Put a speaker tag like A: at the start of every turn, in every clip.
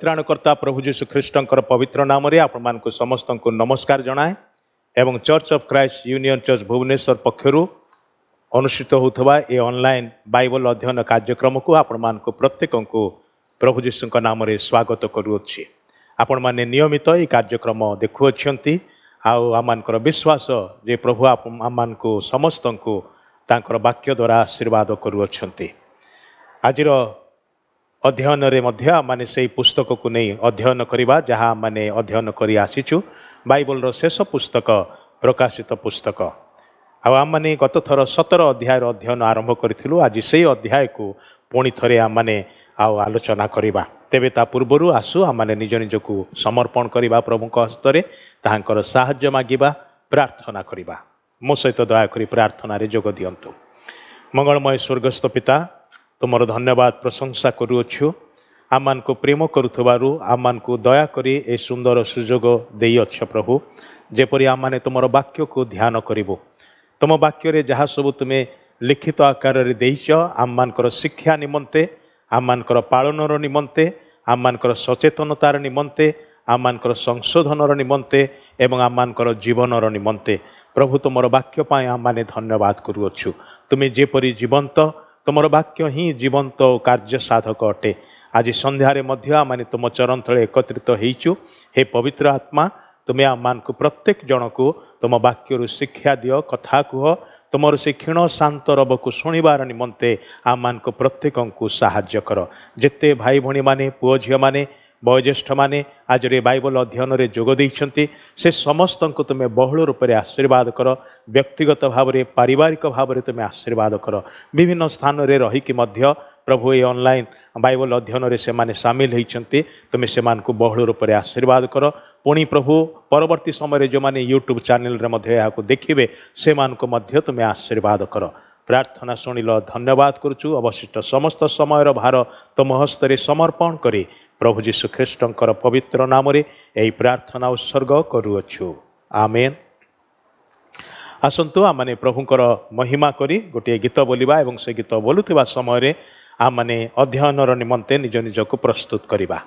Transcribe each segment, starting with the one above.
A: ପରିତ୍ରାଣକର୍ତ୍ତା ପ୍ରଭୁ ଯୀଶୁ ଖ୍ରୀଷ୍ଟଙ୍କର ପବିତ୍ର ନାମରେ ଆପଣମାନଙ୍କୁ ସମସ୍ତଙ୍କୁ ନମସ୍କାର ଜଣାଏ ଏବଂ church of Christ union church Bhubaneswar ପକ୍ଷରୁ ଅନୁଷ୍ଠିତ ହେଉଥିବା ଏ ଅନଲାଇନ୍ ବାଇବଲ ଅଧ୍ୟୟନ କାର୍ଯ୍ୟକ୍ରମକୁ ଆପଣମାନଙ୍କୁ ପ୍ରତ୍ୟେକଙ୍କୁ ପ୍ରଭୁ ଯୀଶୁଙ୍କ ନାମରେ ସ୍ୱାଗତ କରୁଅଛି ଆପଣମାନେ ନିୟମିତ ଏହି କାର୍ଯ୍ୟକ୍ରମ ଦେଖୁଅଛନ୍ତି ଆଉ ଆମମାନଙ୍କର ବିଶ୍ୱାସ ଯେ ପ୍ରଭୁ ଆମମାନଙ୍କୁ ସମସ୍ତଙ୍କୁ ତାଙ୍କର ବାକ୍ୟ ଦ୍ୱାରା ଆଶୀର୍ବାଦ କରୁଅଛନ୍ତି ଆଜିର ଅଧ୍ୟୟନରେ ମଧ୍ୟ ଆମମାନେ ସେହି ପୁସ୍ତକକୁ ନେଇ ଅଧ୍ୟୟନ କରିବା ଯାହା ଆମମାନେ ଅଧ୍ୟୟନ କରି ଆସିଛୁ ବାଇବଲର ଶେଷ ପୁସ୍ତକ ପ୍ରକାଶିତ ପୁସ୍ତକ ଆଉ ଆମମାନେ ଗତଥର ସତର ଅଧ୍ୟାୟର ଅଧ୍ୟୟନ ଆରମ୍ଭ କରିଥିଲୁ ଆଜି ସେହି ଅଧ୍ୟାୟକୁ ପୁଣି ଥରେ ଆମମାନେ ଆଉ ଆଲୋଚନା କରିବା ତେବେ ତା ପୂର୍ବରୁ ଆସୁ ଆମମାନେ ନିଜ ନିଜକୁ ସମର୍ପଣ କରିବା ପ୍ରଭୁଙ୍କ ହସ୍ତରେ ତାହାଙ୍କର ସାହାଯ୍ୟ ମାଗିବା ପ୍ରାର୍ଥନା କରିବା ମୋ ସହିତ ଦୟାକରି ପ୍ରାର୍ଥନାରେ ଯୋଗ ଦିଅନ୍ତୁ ମଙ୍ଗଳମୟ ସ୍ୱର୍ଗସ୍ଥ ପିତା ତୁମର ଧନ୍ୟବାଦ ପ୍ରଶଂସା କରୁଅଛୁ ଆମମାନଙ୍କୁ ପ୍ରେମ କରୁଥିବାରୁ ଆମମାନଙ୍କୁ ଦୟାକରି ଏ ସୁନ୍ଦର ସୁଯୋଗ ଦେଇଅଛ ପ୍ରଭୁ ଯେପରି ଆମମାନେ ତୁମର ବାକ୍ୟକୁ ଧ୍ୟାନ କରିବୁ ତୁମ ବାକ୍ୟରେ ଯାହା ସବୁ ତୁମେ ଲିଖିତ ଆକାରରେ ଦେଇଛ ଆମମାନଙ୍କର ଶିକ୍ଷା ନିମନ୍ତେ ଆମମାନଙ୍କର ପାଳନର ନିମନ୍ତେ ଆମମାନଙ୍କର ସଚେତନତାର ନିମନ୍ତେ ଆମମାନଙ୍କର ସଂଶୋଧନର ନିମନ୍ତେ ଏବଂ ଆମମାନଙ୍କର ଜୀବନର ନିମନ୍ତେ ପ୍ରଭୁ ତୁମର ବାକ୍ୟ ପାଇଁ ଆମମାନେ ଧନ୍ୟବାଦ କରୁଅଛୁ ତୁମେ ଯେପରି ଜୀବନ୍ତ তোমার বাক্য হি জীবন্ত কার্যসাধক अटे আজি সন্ধ্যাৰে মধ্য আমি তোমাৰ চৰণতলে एकत्रित হৈছো হে পবিত্ৰ আত্মা তুমি আমাক প্ৰত্যেকজনক তোমাৰ বাক্যৰ শিক্ষা দিও কথা কও তোমাৰ শিক্ষণ শান্তৰবক শুনিবলৈ নিমন্ত্ৰে আমাক প্ৰত্যেককক সহায় কৰে জিতে ভাই ভনী মানে পুৱাজি মানে बयोज्येष्ठाने आज अध्ययन र बइबल अध्ययनले जोदिइन्स समस्तको तम बहुल रूपले आशीर्वाद क व्यक्तिगत भाव भावे पारिवारिक भाव भावना तम आशीर्वाद क विभिन्न स्थान स्थानले रहि प्रभु ए अनलाइन बैबल अध्ययनले साम है तमे बहुल रूपले आशीर्वाद क पुणी प्रभु पर्वर्ती समय जो भने युट्युब च्याने यहाँको देखिस तद गर प्रार्थना शुण धन्यवाद गर्छु अवशिष्ट समस्त समय भार त मस्तै समर्पण क ପ୍ରଭୁ ଯୀଶୁ ଖ୍ରୀଷ୍ଟଙ୍କର ପବିତ୍ର ନାମରେ ଏହି ପ୍ରାର୍ଥନା ଉତ୍ସର୍ଗ କରୁଅଛୁ ଆମେନ୍ ଆସନ୍ତୁ ଆମମାନେ ପ୍ରଭୁଙ୍କର ମହିମା କରି ଗୋଟିଏ ଗୀତ ବୋଲିବା ଏବଂ ସେ ଗୀତ ବୋଲୁଥିବା ସମୟରେ ଆମମାନେ ଅଧ୍ୟୟନର ନିମନ୍ତେ ନିଜ ନିଜକୁ ପ୍ରସ୍ତୁତ କରିବା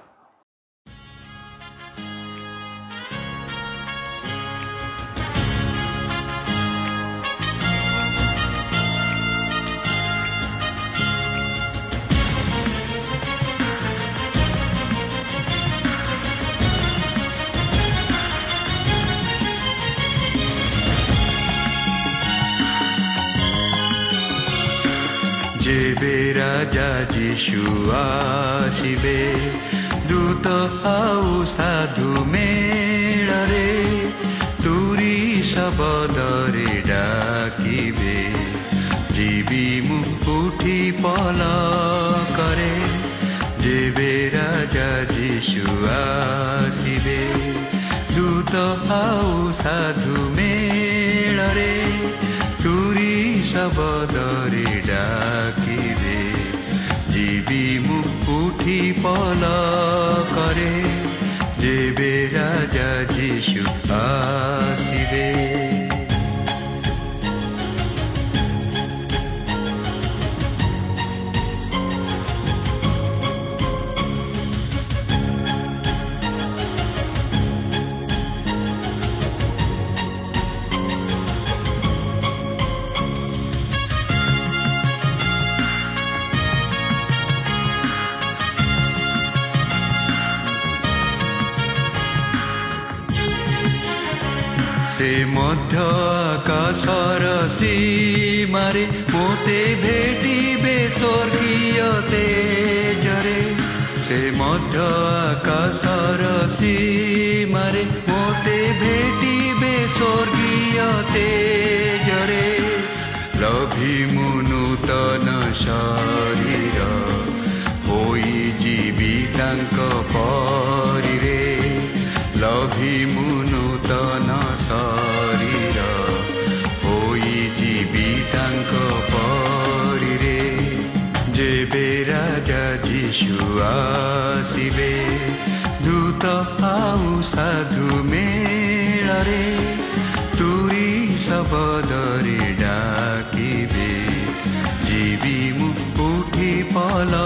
B: মধ্য আকাশৰ সীমাৰে পোতে ভেটিবে স্বৰ্গীয় জরে সে মধ্য আকাশৰ সীমাৰে পোতে ভেটিবে স্বৰ্গীয় জরে লভি মুনুতন সার ಯೇಶು ಆಸಿವೆ ದೂತ ಪಾವು ಸಾಧು ಮೇಳರೆ ತುರಿ ಶಬದರೆ ডাকিবে জীবি মুখ উঠি পলা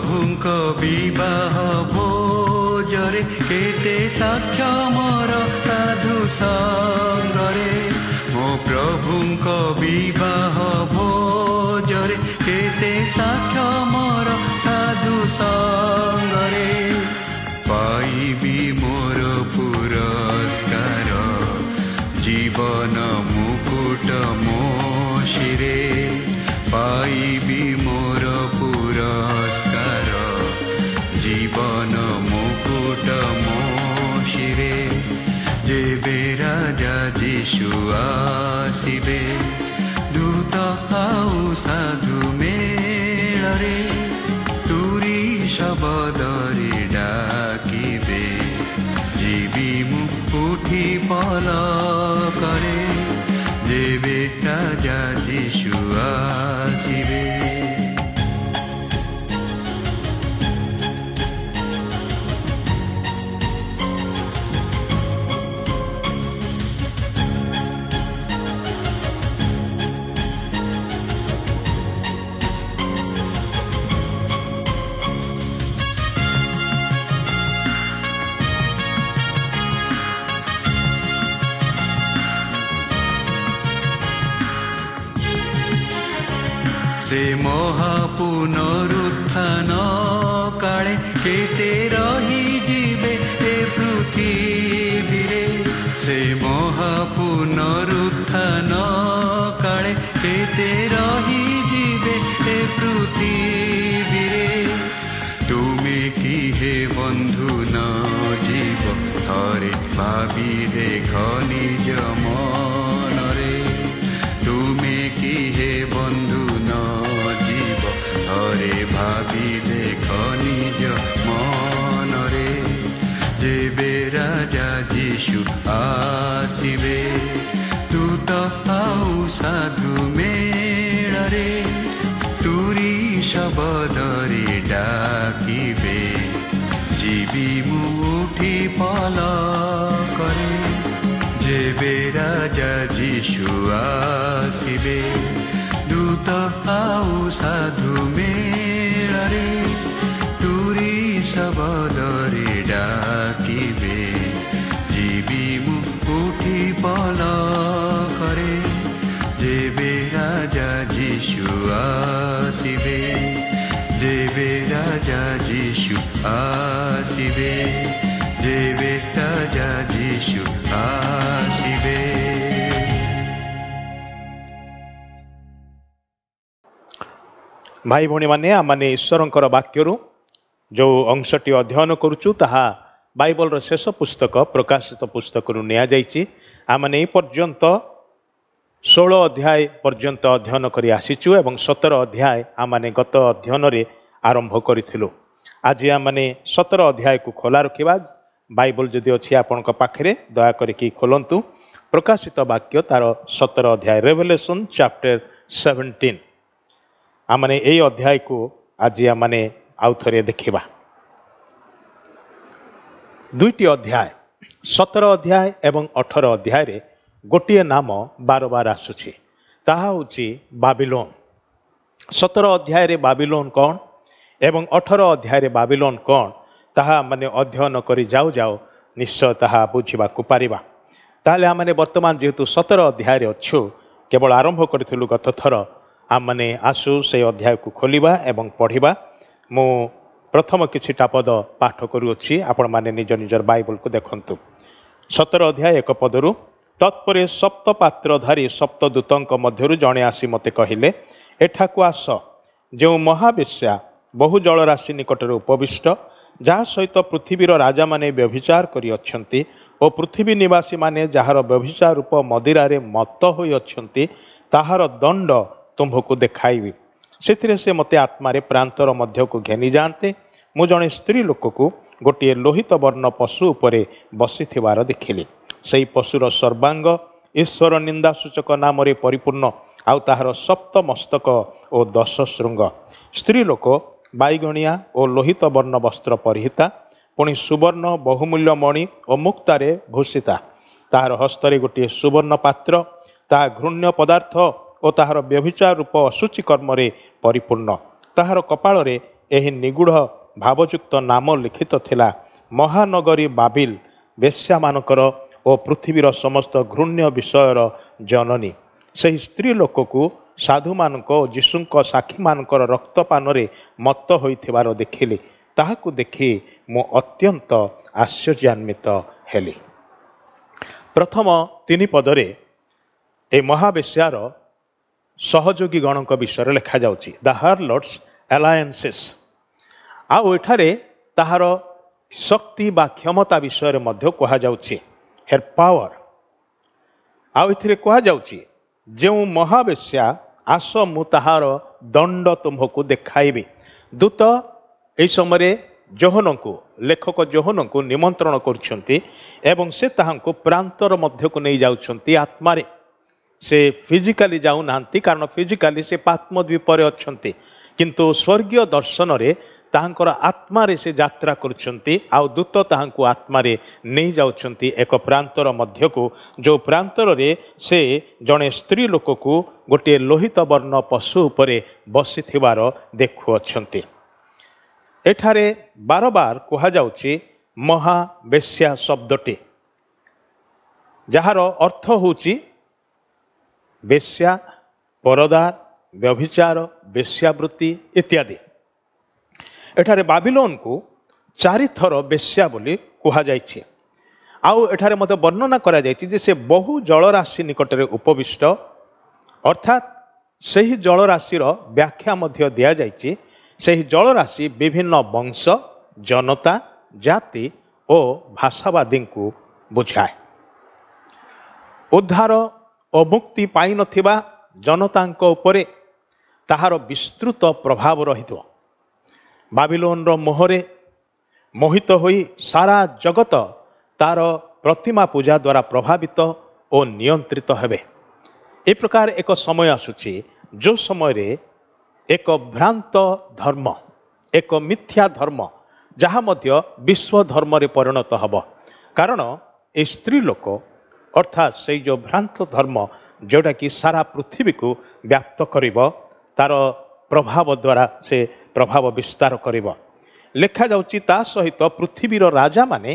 B: ପ୍ରଭୁଙ୍କ ବିବାହ ଭୋଜରେ କେତେ ସାକ୍ଷ୍ୟ ମୋର ସାଧୁ ସଙ୍ଗରେ ମୋ ପ୍ରଭୁଙ୍କ ବିବାହ ଭୋଜରେ କେତେ ସାକ୍ଷ ମୋର ସାଧୁ ସଙ୍ଗରେ ପାଇବି ମୋର ପୁରସ୍କାର ଜୀବନ ମୁକୁଟ ମୋ ආශිබේ දූත හවු සදුම সে মহাপুনরুত্থান পুনরুত্থান কালে কেতে রহি যাবে এ পৃথিবীরে সে মহাপুনরুত্থান পুনরুত্থান কালে কেতে রহি যাবে এ পৃথিবীরে তুমি কি হে বন্ধু ন জীব থরে ভাবি দেখ
A: ଭାଇ ଭଉଣୀମାନେ ଆମମାନେ ଈଶ୍ୱରଙ୍କର ବାକ୍ୟରୁ ଯେଉଁ ଅଂଶଟି ଅଧ୍ୟୟନ କରୁଛୁ ତାହା ବାଇବଲର ଶେଷ ପୁସ୍ତକ ପ୍ରକାଶିତ ପୁସ୍ତକରୁ ନିଆଯାଇଛି ଆମମାନେ ଏ ପର୍ଯ୍ୟନ୍ତ ଷୋହଳ ଅଧ୍ୟାୟ ପର୍ଯ୍ୟନ୍ତ ଅଧ୍ୟୟନ କରି ଆସିଛୁ ଏବଂ ସତର ଅଧ୍ୟାୟ ଆମମାନେ ଗତ ଅଧ୍ୟୟନରେ ଆରମ୍ଭ କରିଥିଲୁ ଆଜି ଆମମାନେ ସତର ଅଧ୍ୟାୟକୁ ଖୋଲା ରଖିବା ବାଇବଲ ଯଦି ଅଛି ଆପଣଙ୍କ ପାଖରେ ଦୟାକରିକି ଖୋଲନ୍ତୁ ପ୍ରକାଶିତ ବାକ୍ୟ ତା'ର ସତର ଅଧ୍ୟାୟ ରେଭଲେସନ୍ ଚାପ୍ଟର ସେଭେଣ୍ଟିନ୍ आमने यही ଅଧ୍ୟାୟକୁ ଆଜି आज आम आउे देखा दुईटी अध्याय सतर अध्याय एवं अठर अध्याय गोटे नाम बार बार ତାହା ହେଉଛି ବାବିଲୋନ୍ ସତର ଅଧ୍ୟାୟରେ ବାବିଲୋନ୍ କ'ଣ ଏବଂ ଅଠର ଅଧ୍ୟାୟରେ ବାବିଲୋନ୍ କ'ଣ ତାହା ମାନେ ଅଧ୍ୟୟନ କରି ଯାଉ ଯାଉ ନିଶ୍ଚୟ ତାହା ବୁଝିବାକୁ ପାରିବା ତାହେଲେ ଆମେ ବର୍ତ୍ତମାନ ଯେହେତୁ ସତର ଅଧ୍ୟାୟରେ ଅଛୁ କେବଳ ଆରମ୍ଭ କରିଥିଲୁ ଗତଥର ଆମମାନେ ଆସୁ ସେହି ଅଧ୍ୟାୟକୁ ଖୋଲିବା ଏବଂ ପଢ଼ିବା ମୁଁ ପ୍ରଥମ କିଛିଟା ପଦ ପାଠ କରୁଅଛି ଆପଣମାନେ ନିଜ ନିଜର ବାଇବଲକୁ ଦେଖନ୍ତୁ ସତର ଅଧ୍ୟାୟ ଏକ ପଦରୁ ତତ୍ପରେ ସପ୍ତ ପାତ୍ରଧାରୀ ସପ୍ତଦୂତଙ୍କ ମଧ୍ୟରୁ ଜଣେ ଆସି ମୋତେ କହିଲେ ଏଠାକୁ ଆସ ଯେଉଁ ମହାବିଶ୍ୟା ବହୁ ଜଳରାଶି ନିକଟରେ ଉପବିଷ୍ଟ ଯାହା ସହିତ ପୃଥିବୀର ରାଜାମାନେ ବ୍ୟଭିଚାର କରିଅଛନ୍ତି ଓ ପୃଥିବୀ ନିବାସୀମାନେ ଯାହାର ବ୍ୟଭିଚାର ରୂପ ମଦିରାରେ ମତ ହୋଇଅଛନ୍ତି ତାହାର ଦଣ୍ଡ ତୁମ୍ଭକୁ ଦେଖାଇବି ସେଥିରେ ସେ ମୋତେ ଆତ୍ମାରେ ପ୍ରାନ୍ତର ମଧ୍ୟକୁ ଘେନି ଯାଆନ୍ତେ ମୁଁ ଜଣେ ସ୍ତ୍ରୀ ଲୋକକୁ ଗୋଟିଏ ଲୋହିତ ବର୍ଣ୍ଣ ପଶୁ ଉପରେ ବସିଥିବାର ଦେଖିଲି ସେହି ପଶୁର ସର୍ବାଙ୍ଗ ଈଶ୍ୱର ନିନ୍ଦାସୂଚକ ନାମରେ ପରିପୂର୍ଣ୍ଣ ଆଉ ତାହାର ସପ୍ତମସ୍ତକ ଓ ଦଶ ଶୃଙ୍ଗ ସ୍ତ୍ରୀ ଲୋକ ବାଇଗଣିଆ ଓ ଲୋହିତ ବର୍ଣ୍ଣ ବସ୍ତ୍ର ପରିହିତା ପୁଣି ସୁବର୍ଣ୍ଣ ବହୁମୂଲ୍ୟ ମଣି ଓ ମୁକ୍ତାରେ ଭୂଷିତା ତାହାର ହସ୍ତରେ ଗୋଟିଏ ସୁବର୍ଣ୍ଣ ପାତ୍ର ତାହା ଘୃଣ୍ୟ ପଦାର୍ଥ ଓ ତାହାର ବ୍ୟଭିଚାର ରୂପ ଅଶୁଚି କର୍ମରେ ପରିପୂର୍ଣ୍ଣ ତାହାର କପାଳରେ ଏହି ନିଗୁଢ଼ ଭାବଯୁକ୍ତ ନାମ ଲିଖିତ ଥିଲା ମହାନଗରୀ ବାବିଲ ବେଶ୍ୟାମାନଙ୍କର ଓ ପୃଥିବୀର ସମସ୍ତ ଘୃଣ୍ୟ ବିଷୟର ଜନନୀ ସେହି ସ୍ତ୍ରୀ ଲୋକକୁ ସାଧୁମାନଙ୍କ ଓ ଯୀଶୁଙ୍କ ସାକ୍ଷୀମାନଙ୍କର ରକ୍ତପାନରେ ମତ ହୋଇଥିବାର ଦେଖିଲି ତାହାକୁ ଦେଖି ମୁଁ ଅତ୍ୟନ୍ତ ଆଶ୍ଚର୍ଯ୍ୟାନ୍ୱିତ ହେଲି ପ୍ରଥମ ତିନି ପଦରେ ଏ ମହାବେଶ୍ୟାର ସହଯୋଗୀ ଗଣଙ୍କ ବିଷୟରେ ଲେଖାଯାଉଛି ଦ ହାରଲଟ୍ସ ଆଲାଏନ୍ସେସ୍ ଆଉ ଏଠାରେ ତାହାର ଶକ୍ତି ବା କ୍ଷମତା ବିଷୟରେ ମଧ୍ୟ କୁହାଯାଉଛି ହେର୍ ପାୱାର ଆଉ ଏଥିରେ କୁହାଯାଉଛି ଯେଉଁ ମହାବେଶ୍ୟା ଆସ ମୁଁ ତାହାର ଦଣ୍ଡ ତୁମ୍ଭକୁ ଦେଖାଇବି ଦୂତ ଏହି ସମୟରେ ଜୋହନଙ୍କୁ ଲେଖକ ଜୋହନଙ୍କୁ ନିମନ୍ତ୍ରଣ କରୁଛନ୍ତି ଏବଂ ସେ ତାହାଙ୍କୁ ପ୍ରାନ୍ତର ମଧ୍ୟକୁ ନେଇଯାଉଛନ୍ତି ଆତ୍ମାରେ ସେ ଫିଜିକାଲି ଯାଉନାହାନ୍ତି କାରଣ ଫିଜିକାଲି ସେ ପାତ୍ମଦ୍ୱୀପରେ ଅଛନ୍ତି କିନ୍ତୁ ସ୍ୱର୍ଗୀୟ ଦର୍ଶନରେ ତାହାଙ୍କର ଆତ୍ମାରେ ସେ ଯାତ୍ରା କରୁଛନ୍ତି ଆଉ ଦୂତ ତାହାଙ୍କୁ ଆତ୍ମାରେ ନେଇଯାଉଛନ୍ତି ଏକ ପ୍ରାନ୍ତର ମଧ୍ୟକୁ ଯେଉଁ ପ୍ରାନ୍ତରରେ ସେ ଜଣେ ସ୍ତ୍ରୀ ଲୋକକୁ ଗୋଟିଏ ଲୋହିତ ବର୍ଣ୍ଣ ପଶୁ ଉପରେ ବସିଥିବାର ଦେଖୁଅଛନ୍ତି ଏଠାରେ ବାରବାର କୁହାଯାଉଛି ମହାବେଶ୍ୟା ଶବ୍ଦଟି ଯାହାର ଅର୍ଥ ହେଉଛି বেশ্যা পরদার ব্যভিচার বেশ্যাবৃত্তি ইত্যাদি ଏଠାରେ ବାବିଲୋନକୁ ଚାରିଥର ବେଶ୍ୟା ବୋଲି କୁହାଯାଇଛି ଆଉ ଏଠାରେ ମଧ୍ୟ ବର୍ଣ୍ଣନା କରାଯାଇଛି ଯେ ସେ ବହୁ ଜଳରାଶି ନିକଟରେ ଉପବିଷ୍ଟ ଅର୍ଥାତ୍ ସେହି ଜଳରାଶିର ବ୍ୟାଖ୍ୟା ମଧ୍ୟ ଦିଆଯାଇଛି ସେହି ଜଳରାଶି ବିଭିନ୍ନ ବଂଶ ଜନତା ଜାତି ଓ ଭାଷାବାଦୀଙ୍କୁ ବୁଝାଏ ଉଦ୍ଧାର ଓ ମୁକ୍ତି ପାଇନଥିବା ଜନତାଙ୍କ ଉପରେ ତାହାର ବିସ୍ତୃତ ପ୍ରଭାବ ରହିଥିବ ବାବିଲୋନର ମୋହରେ ମୋହିତ ହୋଇ ସାରା ଜଗତ ତା'ର ପ୍ରତିମା ପୂଜା ଦ୍ୱାରା ପ୍ରଭାବିତ ଓ ନିୟନ୍ତ୍ରିତ ହେବେ ଏ ପ୍ରକାର ଏକ ସମୟ ଆସୁଛି ଯେଉଁ ସମୟରେ ଏକ ଭ୍ରାନ୍ତ ଧର୍ମ ଏକ ମିଥ୍ୟା ଧର୍ମ ଯାହା ମଧ୍ୟ ବିଶ୍ୱ ଧର୍ମରେ ପରିଣତ ହେବ କାରଣ ଏ ସ୍ତ୍ରୀ ଲୋକ ଅର୍ଥାତ୍ ସେଇ ଯେଉଁ ଭ୍ରାନ୍ତ ଧର୍ମ ଯେଉଁଟାକି ସାରା ପୃଥିବୀକୁ ବ୍ୟାପ୍ତ କରିବ ତା'ର ପ୍ରଭାବ ଦ୍ୱାରା ସେ ପ୍ରଭାବ ବିସ୍ତାର କରିବ ଲେଖାଯାଉଛି ତା ସହିତ ପୃଥିବୀର ରାଜାମାନେ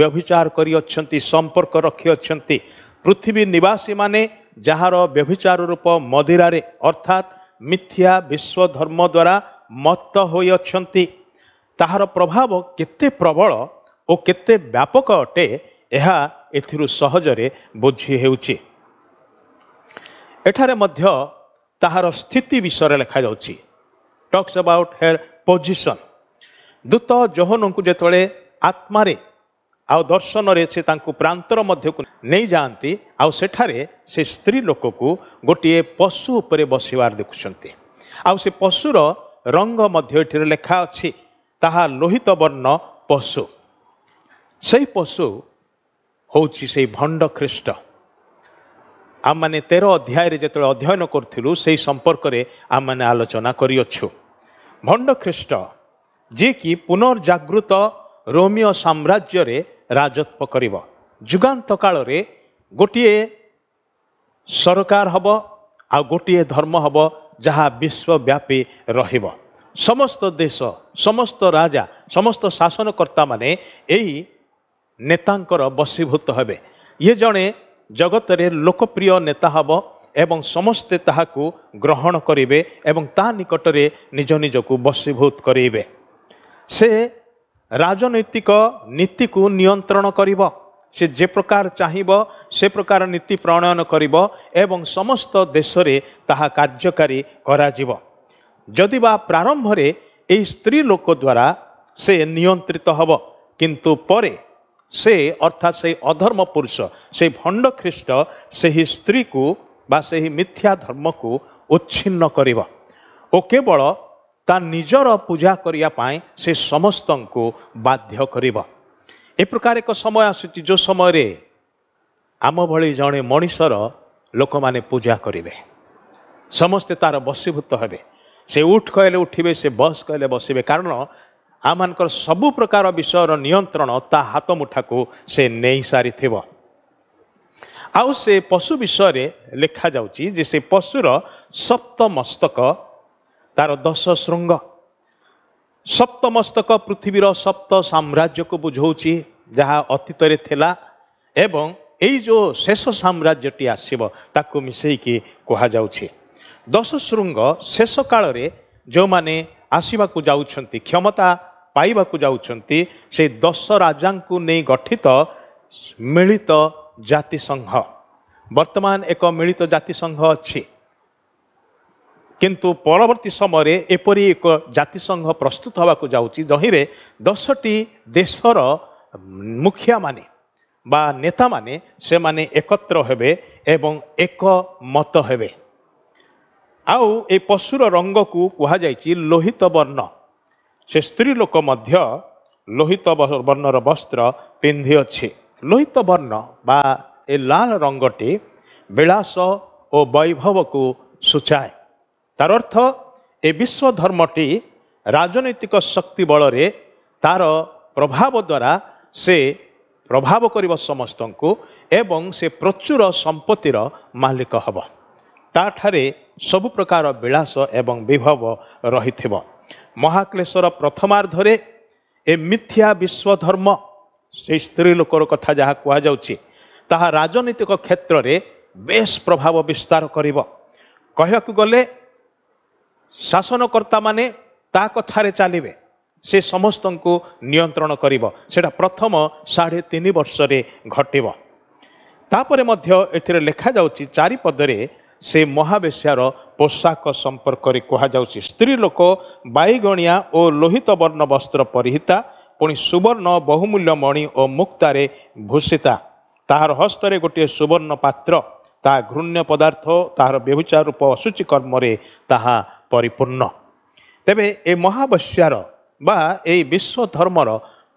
A: ବ୍ୟଭିଚାର କରିଅଛନ୍ତି ସମ୍ପର୍କ ରଖିଅଛନ୍ତି ପୃଥିବୀ ନିବାସୀମାନେ ଯାହାର ବ୍ୟଭିଚାର ରୂପ ମଦିରାରେ ଅର୍ଥାତ୍ ମିଥ୍ୟା ଧର୍ମ ଦ୍ୱାରା ମତ ହୋଇଅଛନ୍ତି ତାହାର ପ୍ରଭାବ କେତେ ପ୍ରବଳ ଓ କେତେ ବ୍ୟାପକ ଅଟେ ଏହା ଏଥିରୁ ସହଜରେ ବୁଝି ହେଉଛି ଏଠାରେ ମଧ୍ୟ ତାହାର ସ୍ଥିତି ବିଷୟରେ ଲେଖାଯାଉଛି ଟକ୍ସ ଆବାଉଟ୍ ହେର୍ ପୋଜିସନ୍ ଦୂତ ଜୋହନଙ୍କୁ ଯେତେବେଳେ ଆତ୍ମାରେ ଆଉ ଦର୍ଶନରେ ସେ ତାଙ୍କୁ ପ୍ରାନ୍ତର ମଧ୍ୟକୁ ନେଇଯାଆନ୍ତି ଆଉ ସେଠାରେ ସେ ସ୍ତ୍ରୀ ଲୋକକୁ ଗୋଟିଏ ପଶୁ ଉପରେ ବସିବାର ଦେଖୁଛନ୍ତି ଆଉ ସେ ପଶୁର ରଙ୍ଗ ମଧ୍ୟ ଏଠିରେ ଲେଖା ଅଛି ତାହା ଲୋହିତ ବର୍ଣ୍ଣ ପଶୁ ସେହି ପଶୁ ହେଉଛି ସେଇ ଭଣ୍ଡ ଖ୍ରୀଷ୍ଟ ଆମମାନେ ତେର ଅଧ୍ୟାୟରେ ଯେତେବେଳେ ଅଧ୍ୟୟନ କରୁଥିଲୁ ସେହି ସମ୍ପର୍କରେ ଆମେମାନେ ଆଲୋଚନା କରିଅଛୁ ଭଣ୍ଡ ଖ୍ରୀଷ୍ଟ ଯିଏକି ପୁନର୍ଜାଗୃତ ରୋମିଓ ସାମ୍ରାଜ୍ୟରେ ରାଜତ୍ଵ କରିବ ଯୁଗାନ୍ତ କାଳରେ ଗୋଟିଏ ସରକାର ହେବ ଆଉ ଗୋଟିଏ ଧର୍ମ ହେବ ଯାହା ବିଶ୍ୱବ୍ୟାପୀ ରହିବ ସମସ୍ତ ଦେଶ ସମସ୍ତ ରାଜା ସମସ୍ତ ଶାସନକର୍ତ୍ତାମାନେ ଏହି ନେତାଙ୍କର ବଶୀଭୂତ ହେବେ ଇଏ ଜଣେ ଜଗତରେ ଲୋକପ୍ରିୟ ନେତା ହେବ ଏବଂ ସମସ୍ତେ ତାହାକୁ ଗ୍ରହଣ କରିବେ ଏବଂ ତା ନିକଟରେ ନିଜ ନିଜକୁ ବଶୀଭୂତ କରାଇବେ ସେ ରାଜନୈତିକ ନୀତିକୁ ନିୟନ୍ତ୍ରଣ କରିବ ସେ ଯେ ପ୍ରକାର ଚାହିଁବ ସେ ପ୍ରକାର ନୀତି ପ୍ରଣୟନ କରିବ ଏବଂ ସମସ୍ତ ଦେଶରେ ତାହା କାର୍ଯ୍ୟକାରୀ କରାଯିବ ଯଦି ବା ପ୍ରାରମ୍ଭରେ ଏହି ସ୍ତ୍ରୀ ଲୋକ ଦ୍ୱାରା ସେ ନିୟନ୍ତ୍ରିତ ହେବ କିନ୍ତୁ ପରେ अर्थात से अधर्म से ही स्त्री को धर्मको उच्छिन केवल ता निजर पूजा समस्त बाध्य समय आसु जो समयले आम भिजे मनिषर लोक म पूजा समस्ते तार वशीभूत हे उठ कहिले से बस कहिले बस्य कारण ଆମମାନଙ୍କର ସବୁ ପ୍ରକାର ବିଷୟର ନିୟନ୍ତ୍ରଣ ତା ହାତ ମୁଠାକୁ ସେ ନେଇ ସାରିଥିବ ଆଉ ସେ ପଶୁ ବିଷୟରେ ଲେଖାଯାଉଛି ଯେ ସେ ପଶୁର ସପ୍ତମସ୍ତକ ତା'ର ଦଶ ଶୃଙ୍ଗ ସପ୍ତମସ୍ତକ ପୃଥିବୀର ସପ୍ତ ସାମ୍ରାଜ୍ୟକୁ ବୁଝାଉଛି ଯାହା ଅତୀତରେ ଥିଲା ଏବଂ ଏଇ ଯେଉଁ ଶେଷ ସାମ୍ରାଜ୍ୟଟି ଆସିବ ତାକୁ ମିଶେଇକି କୁହାଯାଉଛି ଦଶ ଶୃଙ୍ଗ ଶେଷ କାଳରେ ଯେଉଁମାନେ ଆସିବାକୁ ଯାଉଛନ୍ତି କ୍ଷମତା ପାଇବାକୁ ଯାଉଛନ୍ତି ସେ ଦଶ ରାଜାଙ୍କୁ ନେଇ ଗଠିତ ମିଳିତ ଜାତିସଂଘ ବର୍ତ୍ତମାନ ଏକ ମିଳିତ ଜାତିସଂଘ ଅଛି କିନ୍ତୁ ପରବର୍ତ୍ତୀ ସମୟରେ ଏପରି ଏକ ଜାତିସଂଘ ପ୍ରସ୍ତୁତ ହେବାକୁ ଯାଉଛି ଯହିଁରେ ଦଶଟି ଦେଶର ମୁଖିଆମାନେ ବା ନେତାମାନେ ସେମାନେ ଏକତ୍ର ହେବେ ଏବଂ ଏକ ମତ ହେବେ ଆଉ ଏ ପଶୁର ରଙ୍ଗକୁ କୁହାଯାଇଛି ଲୋହିତ ବର୍ଣ୍ଣ ସେ ସ୍ତ୍ରୀ ଲୋକ ମଧ୍ୟ ଲୋହିତ ବର୍ଣ୍ଣର ବସ୍ତ୍ର ପିନ୍ଧିଅଛି ଲୋହିତ ବର୍ଣ୍ଣ ବା ଏ ଲାଲ ରଙ୍ଗଟି ବିଳାସ ଓ ବୈଭବକୁ ସୂଚାଏ ତାର ଅର୍ଥ ଏ ବିଶ୍ୱ ଧର୍ମଟି ରାଜନୈତିକ ଶକ୍ତି ବଳରେ ତା'ର ପ୍ରଭାବ ଦ୍ୱାରା ସେ ପ୍ରଭାବ କରିବ ସମସ୍ତଙ୍କୁ ଏବଂ ସେ ପ୍ରଚୁର ସମ୍ପତ୍ତିର ମାଲିକ ହେବ ତାଠାରେ ସବୁ ପ୍ରକାର ବିଳାସ ଏବଂ ବିଭବ ରହିଥିବ ମହାକ୍ଲେଶ୍ୱର ପ୍ରଥମାର୍ଦ୍ଧରେ ଏ ମିଥ୍ୟା ଧର୍ମ ସେଇ ସ୍ତ୍ରୀ ଲୋକର କଥା ଯାହା କୁହାଯାଉଛି ତାହା ରାଜନୈତିକ କ୍ଷେତ୍ରରେ ବେଶ୍ ପ୍ରଭାବ ବିସ୍ତାର କରିବ କହିବାକୁ ଗଲେ ଶାସନକର୍ତ୍ତାମାନେ ତା କଥାରେ ଚାଲିବେ ସେ ସମସ୍ତଙ୍କୁ ନିୟନ୍ତ୍ରଣ କରିବ ସେଇଟା ପ୍ରଥମ ସାଢ଼େ ତିନି ବର୍ଷରେ ଘଟିବ ତାପରେ ମଧ୍ୟ ଏଥିରେ ଲେଖାଯାଉଛି ଚାରିପଦରେ ସେ ମହାବେଶ୍ୟାର ପୋଷାକ ସମ୍ପର୍କରେ କୁହାଯାଉଛି ସ୍ତ୍ରୀ ଲୋକ ବାଇଗଣିଆ ଓ ଲୋହିତ ବର୍ଣ୍ଣ ବସ୍ତ୍ର ପରିହିତା ପୁଣି ସୁବର୍ଣ୍ଣ ବହୁମୂଲ୍ୟ ମଣି ଓ ମୁକ୍ତାରେ ଭୂଷିତା ତାହାର ହସ୍ତରେ ଗୋଟିଏ ସୁବର୍ଣ୍ଣ ପାତ୍ର ତାହା ଘୃଣ୍ୟ ପଦାର୍ଥ ତାହାର ବ୍ୟଭିଚାର ରୂପ ଅଶୁଚି କର୍ମରେ ତାହା ପରିପୂର୍ଣ୍ଣ ତେବେ ଏ ମହାବଶ୍ୟାର ବା ଏଇ ବିଶ୍ୱ ଧର୍ମର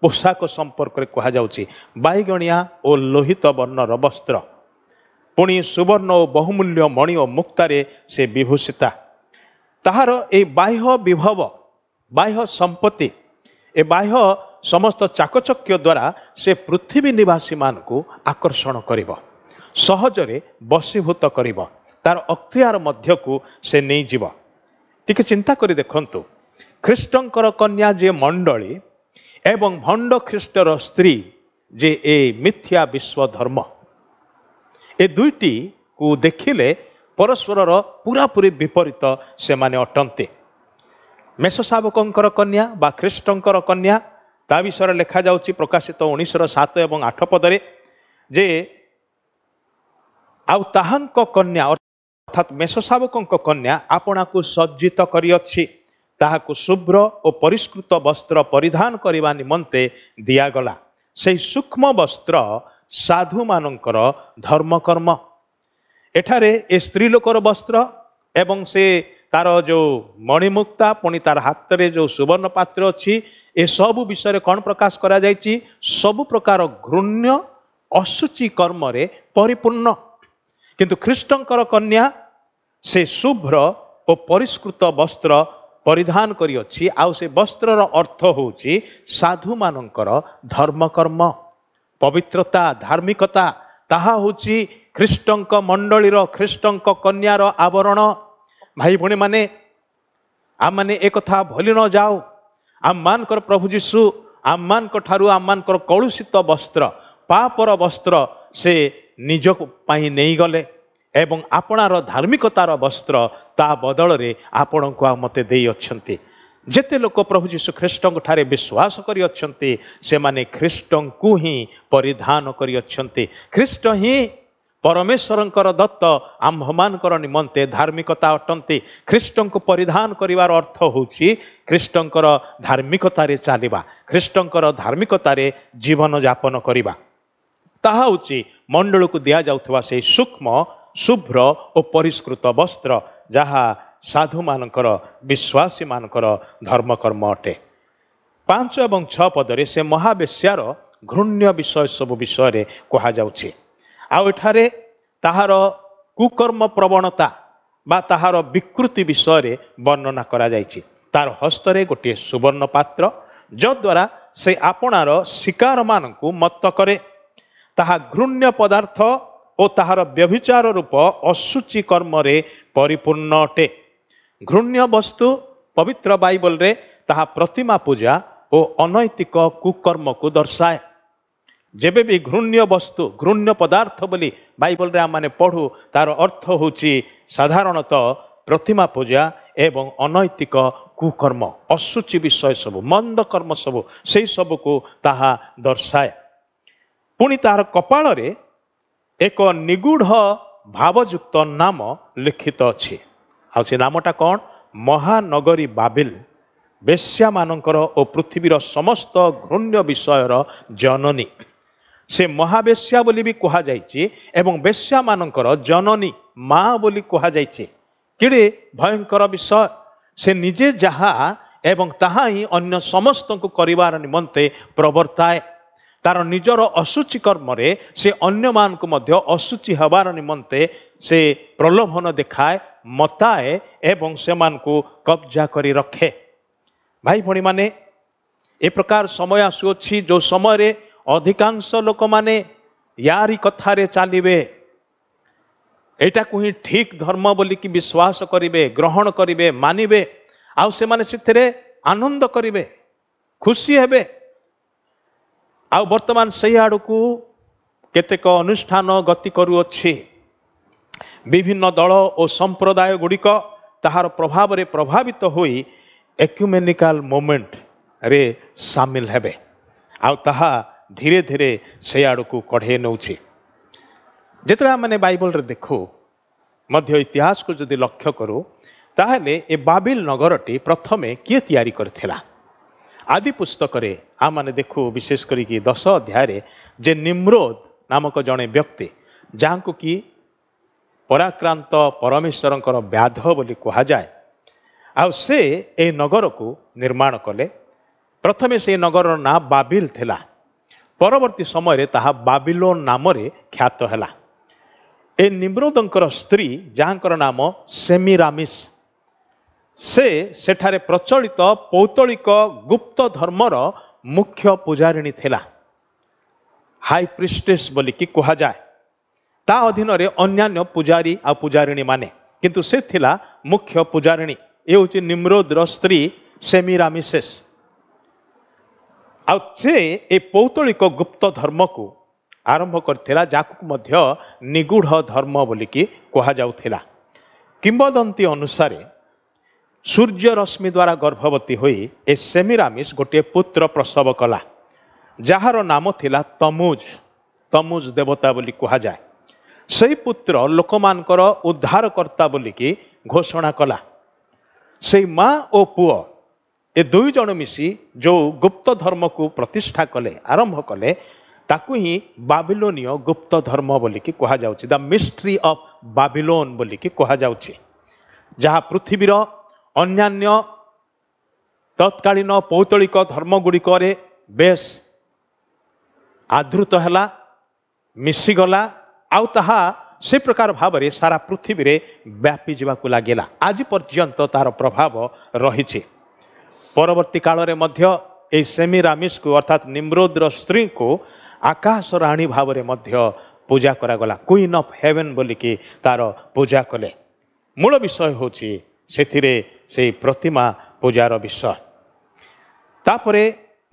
A: ପୋଷାକ ସମ୍ପର୍କରେ କୁହାଯାଉଛି ବାଇଗଣିଆ ଓ ଲୋହିତ ବର୍ଣ୍ଣର ବସ୍ତ୍ର ପୁଣି ସୁବର୍ଣ୍ଣ ଓ ବହୁମୂଲ୍ୟ ମଣି ଓ ମୁକ୍ତାରେ ସେ ବିଭୂଷିତା ତାହାର ଏଇ ବାହ୍ୟ ବିଭବ ବାହ୍ୟ ସମ୍ପତ୍ତି ଏ ବାହ୍ୟ ସମସ୍ତ ଚାକଚକ୍ୟ ଦ୍ୱାରା ସେ ପୃଥିବୀ ନିବାସୀମାନଙ୍କୁ ଆକର୍ଷଣ କରିବ ସହଜରେ ବଶୀଭୂତ କରିବ ତା'ର ଅକ୍ତିଆର ମଧ୍ୟକୁ ସେ ନେଇଯିବ ଟିକେ ଚିନ୍ତା କରି ଦେଖନ୍ତୁ ଖ୍ରୀଷ୍ଟଙ୍କର କନ୍ୟା ଯିଏ ମଣ୍ଡଳୀ ଏବଂ ଭଣ୍ଡ ଖ୍ରୀଷ୍ଟର ସ୍ତ୍ରୀ ଯେ ଏ ମିଥ୍ୟା ବିଶ୍ୱ ଧର୍ମ ଏ ଦୁଇଟିକୁ ଦେଖିଲେ ପରସ୍ପରର ପୁରାପୁରି ବିପରୀତ ସେମାନେ ଅଟନ୍ତି ମେଷ ଶାବକଙ୍କର କନ୍ୟା ବା ଖ୍ରୀଷ୍ଟଙ୍କର କନ୍ୟା ତା ବିଷୟରେ ଲେଖାଯାଉଛି ପ୍ରକାଶିତ ଉଣେଇଶହ ସାତ ଏବଂ ଆଠ ପଦରେ ଯେ ଆଉ ତାହାଙ୍କ କନ୍ୟା ଅର୍ଥାତ୍ ମେଷ ଶାବକଙ୍କ କନ୍ୟା ଆପଣାକୁ ସଜ୍ଜିତ କରିଅଛି ତାହାକୁ ଶୁଭ୍ର ଓ ପରିଷ୍କୃତ ବସ୍ତ୍ର ପରିଧାନ କରିବା ନିମନ୍ତେ ଦିଆଗଲା ସେହି ସୂକ୍ଷ୍ମ ବସ୍ତ୍ର ସାଧୁମାନଙ୍କର ଧର୍ମକର୍ମ ଏଠାରେ ଏ ସ୍ତ୍ରୀ ଲୋକର ବସ୍ତ୍ର ଏବଂ ସେ ତାର ଯେଉଁ ମଣିମୁକ୍ତା ପୁଣି ତାର ହାତରେ ଯେଉଁ ସୁବର୍ଣ୍ଣ ପାତ୍ର ଅଛି ଏସବୁ ବିଷୟରେ କ'ଣ ପ୍ରକାଶ କରାଯାଇଛି ସବୁ ପ୍ରକାର ଘୃଣ୍ୟ ଅଶୁଚି କର୍ମରେ ପରିପୂର୍ଣ୍ଣ କିନ୍ତୁ ଖ୍ରୀଷ୍ଟଙ୍କର କନ୍ୟା ସେ ଶୁଭ୍ର ଓ ପରିଷ୍କୃତ ବସ୍ତ୍ର ପରିଧାନ କରିଅଛି ଆଉ ସେ ବସ୍ତ୍ରର ଅର୍ଥ ହେଉଛି ସାଧୁମାନଙ୍କର ଧର୍ମକର୍ମ ପବିତ୍ରତା ଧାର୍ମିକତା ତାହା ହେଉଛି ଖ୍ରୀଷ୍ଟଙ୍କ ମଣ୍ଡଳୀର ଖ୍ରୀଷ୍ଟଙ୍କ କନ୍ୟାର ଆବରଣ ଭାଇ ଭଉଣୀମାନେ ଆମମାନେ ଏକଥା ଭୁଲି ନ ଯାଉ ଆମମାନଙ୍କର ପ୍ରଭୁ ଯୀଶୁ ଆମମାନଙ୍କ ଠାରୁ ଆମମାନଙ୍କର କଳୁଷିତ ବସ୍ତ୍ର ପାପର ବସ୍ତ୍ର ସେ ନିଜ ପାଇଁ ନେଇଗଲେ ଏବଂ ଆପଣାର ଧାର୍ମିକତାର ବସ୍ତ୍ର ତା ବଦଳରେ ଆପଣଙ୍କୁ ଆଉ ମୋତେ ଦେଇଅଛନ୍ତି ଯେତେ ଲୋକ ପ୍ରଭୁ ଯୀଶୁ ଖ୍ରୀଷ୍ଟଙ୍କ ଠାରେ ବିଶ୍ୱାସ କରିଅଛନ୍ତି ସେମାନେ ଖ୍ରୀଷ୍ଟଙ୍କୁ ହିଁ ପରିଧାନ କରିଅଛନ୍ତି ଖ୍ରୀଷ୍ଟ ହିଁ ପରମେଶ୍ୱରଙ୍କର ଦତ୍ତ ଆମ୍ଭମାନଙ୍କର ନିମନ୍ତେ ଧାର୍ମିକତା ଅଟନ୍ତି ଖ୍ରୀଷ୍ଟଙ୍କୁ ପରିଧାନ କରିବାର ଅର୍ଥ ହେଉଛି ଖ୍ରୀଷ୍ଟଙ୍କର ଧାର୍ମିକତାରେ ଚାଲିବା ଖ୍ରୀଷ୍ଟଙ୍କର ଧାର୍ମିକତାରେ ଜୀବନଯାପନ କରିବା ତାହା ହେଉଛି ମଣ୍ଡଳକୁ ଦିଆଯାଉଥିବା ସେହି ସୂକ୍ଷ୍ମ ଶୁଭ୍ର ଓ ପରିଷ୍କୃତ ବସ୍ତ୍ର ଯାହା ସାଧୁମାନଙ୍କର ଧର୍ମ କର୍ମ ଅଟେ ପାଞ୍ଚ ଏବଂ ଛଅ ପଦରେ ସେ ମହାବେଶ୍ୟାର ଘୃଣ୍ୟ ବିଷୟ ସବୁ ବିଷୟରେ କୁହାଯାଉଛି ଆଉ ଏଠାରେ ତାହାର କୁକର୍ମ ପ୍ରବଣତା ବା ତାହାର ବିକୃତି ବିଷୟରେ ବର୍ଣ୍ଣନା କରାଯାଇଛି ତାର ହସ୍ତରେ ଗୋଟିଏ ସୁବର୍ଣ୍ଣ ପାତ୍ର ଯଦ୍ୱାରା ସେ ଆପଣାର ଶିକାରମାନଙ୍କୁ ମତ କରେ ତାହା ଘୃଣ୍ୟ ପଦାର୍ଥ ଓ ତାହାର ବ୍ୟଭିଚାର ରୂପ ଅଶୁଚି କର୍ମରେ ପରିପୂର୍ଣ୍ଣ ଅଟେ ଘୃଣ୍ୟ ବସ୍ତୁ ପବିତ୍ର ବାଇବଲରେ ତାହା ପ୍ରତିମା ପୂଜା ଓ ଅନୈତିକ କୁକର୍ମକୁ ଦର୍ଶାଏ ଯେବେ ବି ଘୃଣ୍ୟ ବସ୍ତୁ ଘୃଣ୍ୟ ପଦାର୍ଥ ବୋଲି ବାଇବଲରେ ଆମେମାନେ ପଢ଼ୁ ତା'ର ଅର୍ଥ ହେଉଛି ସାଧାରଣତଃ ପ୍ରତିମା ପୂଜା ଏବଂ ଅନୈତିକ କୁକର୍ମ ଅଶୁଚି ବିଷୟ ସବୁ ମନ୍ଦ କର୍ମ ସବୁ ସେହି ସବୁକୁ ତାହା ଦର୍ଶାଏ ପୁଣି ତାହାର କପାଳରେ ଏକ ନିଗୁଢ଼ ଭାବଯୁକ୍ତ ନାମ ଲିଖିତ ଅଛି ଆଉ ସେ ନାମଟା କ'ଣ ମହାନଗରୀ ବାବିଲ ବେଶ୍ୟାମାନଙ୍କର ଓ ପୃଥିବୀର ସମସ୍ତ ଘୃଣ୍ୟ ବିଷୟର ଜନନୀ ସେ ମହାବେଶ୍ୟା ବୋଲି ବି କୁହାଯାଇଛି ଏବଂ ବେଶ୍ୟାମାନଙ୍କର ଜନନୀ ମା ବୋଲି କୁହାଯାଇଛି କିଡ଼େ ଭୟଙ୍କର ବିଷୟ ସେ ନିଜେ ଯାହା ଏବଂ ତାହା ହିଁ ଅନ୍ୟ ସମସ୍ତଙ୍କୁ କରିବାର ନିମନ୍ତେ ପ୍ରବର୍ତ୍ତାଏ তার নিজর অশুচি কর্মরে সে মানুষ মধ্য অশুচি হবার নিমন্তে সে প্রলোভন দেখায় মতায় এবং সেমানকু কব্জা করে রখে ভাই ভনী মানে এ প্রকার সময় আসুছি ଯେଉଁ ସମୟରେ ଅଧିକାଂଶ ଲୋକମାନେ ୟାରି କଥାରେ ଚାଲିବେ ଏଇଟାକୁ ହିଁ ଠିକ୍ ଧର୍ମ ବୋଲିକି ବିଶ୍ୱାସ କରିବେ ଗ୍ରହଣ କରିବେ ମାନିବେ ଆଉ ସେମାନେ ସେଥିରେ ଆନନ୍ଦ କରିବେ ଖୁସି ହେବେ ଆଉ ବର୍ତ୍ତମାନ ସେହି ଆଡ଼କୁ କେତେକ ଅନୁଷ୍ଠାନ ଗତି କରୁଅଛି ବିଭିନ୍ନ ଦଳ ଓ ସମ୍ପ୍ରଦାୟ ଗୁଡ଼ିକ ତାହାର ପ୍ରଭାବରେ ପ୍ରଭାବିତ ହୋଇ ଏକ୍ୟୁମେନିକାଲ ମୁମେଣ୍ଟରେ ସାମିଲ ହେବେ ଆଉ ତାହା ଧୀରେ ଧୀରେ ସେ ଆଡ଼କୁ କଢ଼େଇ ନେଉଛି ଯେତେବେଳେ ଆମେ ବାଇବଲରେ ଦେଖୁ ମଧ୍ୟ ଇତିହାସକୁ ଯଦି ଲକ୍ଷ୍ୟ କରୁ ତାହେଲେ ଏ ବାବିଲ ନଗରଟି ପ୍ରଥମେ କିଏ ତିଆରି କରିଥିଲା ଆଦି ପୁସ୍ତକରେ ଆମମାନେ ଦେଖୁ ବିଶେଷ କରିକି ଦଶ ଅଧ୍ୟାୟରେ ଯେ ନିମ୍ରୋଦ ନାମକ ଜଣେ ବ୍ୟକ୍ତି ଯାହାଙ୍କୁ କି ପରାକ୍ରାନ୍ତ ପରମେଶ୍ୱରଙ୍କର ବ୍ୟାଧ ବୋଲି କୁହାଯାଏ ଆଉ ସେ ଏହି ନଗରକୁ ନିର୍ମାଣ କଲେ ପ୍ରଥମେ ସେ ନଗରର ନାଁ ବାବିଲ ଥିଲା ପରବର୍ତ୍ତୀ ସମୟରେ ତାହା ବାବିଲୋନ ନାମରେ ଖ୍ୟାତ ହେଲା ଏ ନିମ୍ରୋଦଙ୍କର ସ୍ତ୍ରୀ ଯାହାଙ୍କର ନାମ ସେମିରାମିସ୍ ସେ ସେଠାରେ ପ୍ରଚଳିତ ପୌତ୍ତଳିକ ଗୁପ୍ତ ଧର୍ମର ମୁଖ୍ୟ ପୂଜାରିଣୀ ଥିଲା ହାଇ ପ୍ରିଷ୍ଟେସ୍ ବୋଲିକି କୁହାଯାଏ ତା ଅଧୀନରେ ଅନ୍ୟାନ୍ୟ ପୂଜାରୀ ଆଉ ପୂଜାରିଣୀମାନେ କିନ୍ତୁ ସେ ଥିଲା ମୁଖ୍ୟ ପୂଜାରିଣୀ ଏ ହେଉଛି ନିମ୍ରୋଦର ସ୍ତ୍ରୀ ସେମିରାମିସେସ୍ ଆଉ ସେ ଏ ପୌତ୍ତଳିକ ଗୁପ୍ତ ଧର୍ମକୁ ଆରମ୍ଭ କରିଥିଲା ଯାହାକୁ ମଧ୍ୟ ନିଗୁଢ଼ ଧର୍ମ ବୋଲିକି କୁହାଯାଉଥିଲା କିମ୍ବଦନ୍ତୀ ଅନୁସାରେ ସୂର୍ଯ୍ୟ ରଶ୍ମି ଦ୍ୱାରା ଗର୍ଭବତୀ ହୋଇ ଏ ସେମିରାମିସ୍ ଗୋଟିଏ ପୁତ୍ର ପ୍ରସବ କଲା ଯାହାର ନାମ ଥିଲା ତମୁଜ ତମୁଜ ଦେବତା ବୋଲି କୁହାଯାଏ ସେହି ପୁତ୍ର ଲୋକମାନଙ୍କର ଉଦ୍ଧାରକର୍ତ୍ତା ବୋଲିକି ଘୋଷଣା କଲା ସେଇ ମା ଓ ପୁଅ ଏ ଦୁଇ ଜଣ ମିଶି ଯେଉଁ ଗୁପ୍ତ ଧର୍ମକୁ ପ୍ରତିଷ୍ଠା କଲେ ଆରମ୍ଭ କଲେ ତାକୁ ହିଁ ବାବିଲୋନୀୟ ଗୁପ୍ତ ଧର୍ମ ବୋଲିକି କୁହାଯାଉଛି ଦ ମିଷ୍ଟ୍ରି ଅଫ୍ ବାବିଲୋନ୍ ବୋଲିକି କୁହାଯାଉଛି ଯାହା ପୃଥିବୀର ଅନ୍ୟାନ୍ୟ ତତ୍କାଳୀନ ପୌତଳିକ ଧର୍ମ ଗୁଡ଼ିକରେ ବେଶ ଆଦୃତ ହେଲା ମିଶିଗଲା ଆଉ ତାହା ସେ ପ୍ରକାର ଭାବରେ ସାରା ପୃଥିବୀରେ ବ୍ୟାପି ଯିବାକୁ ଲାଗିଲା ଆଜି ପର୍ଯ୍ୟନ୍ତ ତାର ପ୍ରଭାବ ରହିଛି ପରବର୍ତ୍ତୀ କାଳରେ ମଧ୍ୟ ଏହି ସେମିରାମିଶକୁ ଅର୍ଥାତ୍ ନିମ୍ରୋଦ୍ର ସ୍ତ୍ରୀଙ୍କୁ ଆକାଶ ରାଣୀ ଭାବରେ ମଧ୍ୟ ପୂଜା କରାଗଲା କୁଇନ୍ ଅଫ୍ ହେଭେନ୍ ବୋଲିକି ତା'ର ପୂଜା କଲେ ମୂଳ ବିଷୟ ହେଉଛି ସେଥିରେ ସେ ପ୍ରତିମା ପୂଜାର ବିଷୟ ତାପରେ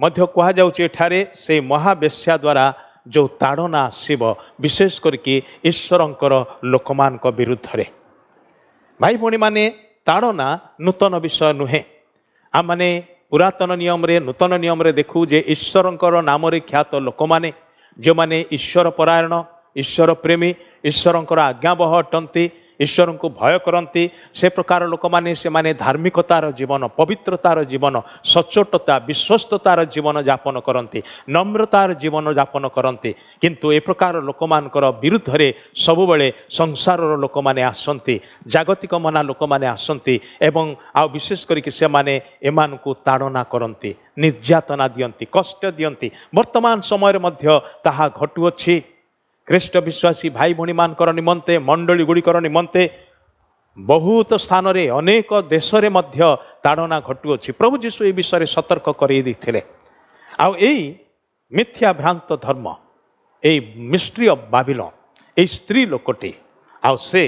A: ମଧ୍ୟ କୁହାଯାଉଛି ଏଠାରେ ସେ ମହାବେଶ୍ୟା ଦ୍ୱାରା ଯେଉଁ ତାଡ଼ନା ଆସିବ ବିଶେଷ କରିକି ଈଶ୍ୱରଙ୍କର ଲୋକମାନଙ୍କ ବିରୁଦ୍ଧରେ ଭାଇ ଭଉଣୀମାନେ ତାଡ଼ନା ନୂତନ ବିଷୟ ନୁହେଁ ଆମମାନେ ପୁରାତନ ନିୟମରେ ନୂତନ ନିୟମରେ ଦେଖୁ ଯେ ଈଶ୍ୱରଙ୍କର ନାମରେ ଖ୍ୟାତ ଲୋକମାନେ ଯେଉଁମାନେ ଈଶ୍ୱର ପରାୟଣ ଈଶ୍ୱର ପ୍ରେମୀ ଈଶ୍ୱରଙ୍କର ଆଜ୍ଞା ବହ ଅଟନ୍ତି ଈଶ୍ୱରଙ୍କୁ ଭୟ କରନ୍ତି ସେ ପ୍ରକାର ଲୋକମାନେ ସେମାନେ ଧାର୍ମିକତାର ଜୀବନ ପବିତ୍ରତାର ଜୀବନ ସଚ୍ଚୋଟତା ବିଶ୍ୱସ୍ତତାର ଜୀବନ ଯାପନ କରନ୍ତି ନମ୍ରତାର ଜୀବନ ଯାପନ କରନ୍ତି କିନ୍ତୁ ଏ ପ୍ରକାର ଲୋକମାନଙ୍କର ବିରୁଦ୍ଧରେ ସବୁବେଳେ ସଂସାରର ଲୋକମାନେ ଆସନ୍ତି ଜାଗତିକ ମନା ଲୋକମାନେ ଆସନ୍ତି ଏବଂ ଆଉ ବିଶେଷ କରିକି ସେମାନେ ଏମାନଙ୍କୁ ତାଡ଼ନା କରନ୍ତି ନିର୍ଯାତନା ଦିଅନ୍ତି କଷ୍ଟ ଦିଅନ୍ତି ବର୍ତ୍ତମାନ ସମୟରେ ମଧ୍ୟ ତାହା ଘଟୁଅଛି ଖ୍ରୀଷ୍ଟ ବିଶ୍ୱାସୀ ଭାଇ ଭଉଣୀମାନଙ୍କର ନିମନ୍ତେ ମଣ୍ଡଳୀଗୁଡ଼ିକର ନିମନ୍ତେ ବହୁତ ସ୍ଥାନରେ ଅନେକ ଦେଶରେ ମଧ୍ୟ ତାଡ଼ନା ଘଟୁଅଛି ପ୍ରଭୁ ଯୀଶୁ ଏ ବିଷୟରେ ସତର୍କ କରାଇ ଦେଇଥିଲେ ଆଉ ଏଇ ମିଥ୍ୟା ଭ୍ରାନ୍ତ ଧର୍ମ ଏଇ ମିଷ୍ଟ୍ରି ଅଫ୍ ବାବିଲ ଏଇ ସ୍ତ୍ରୀ ଲୋକଟି ଆଉ ସେ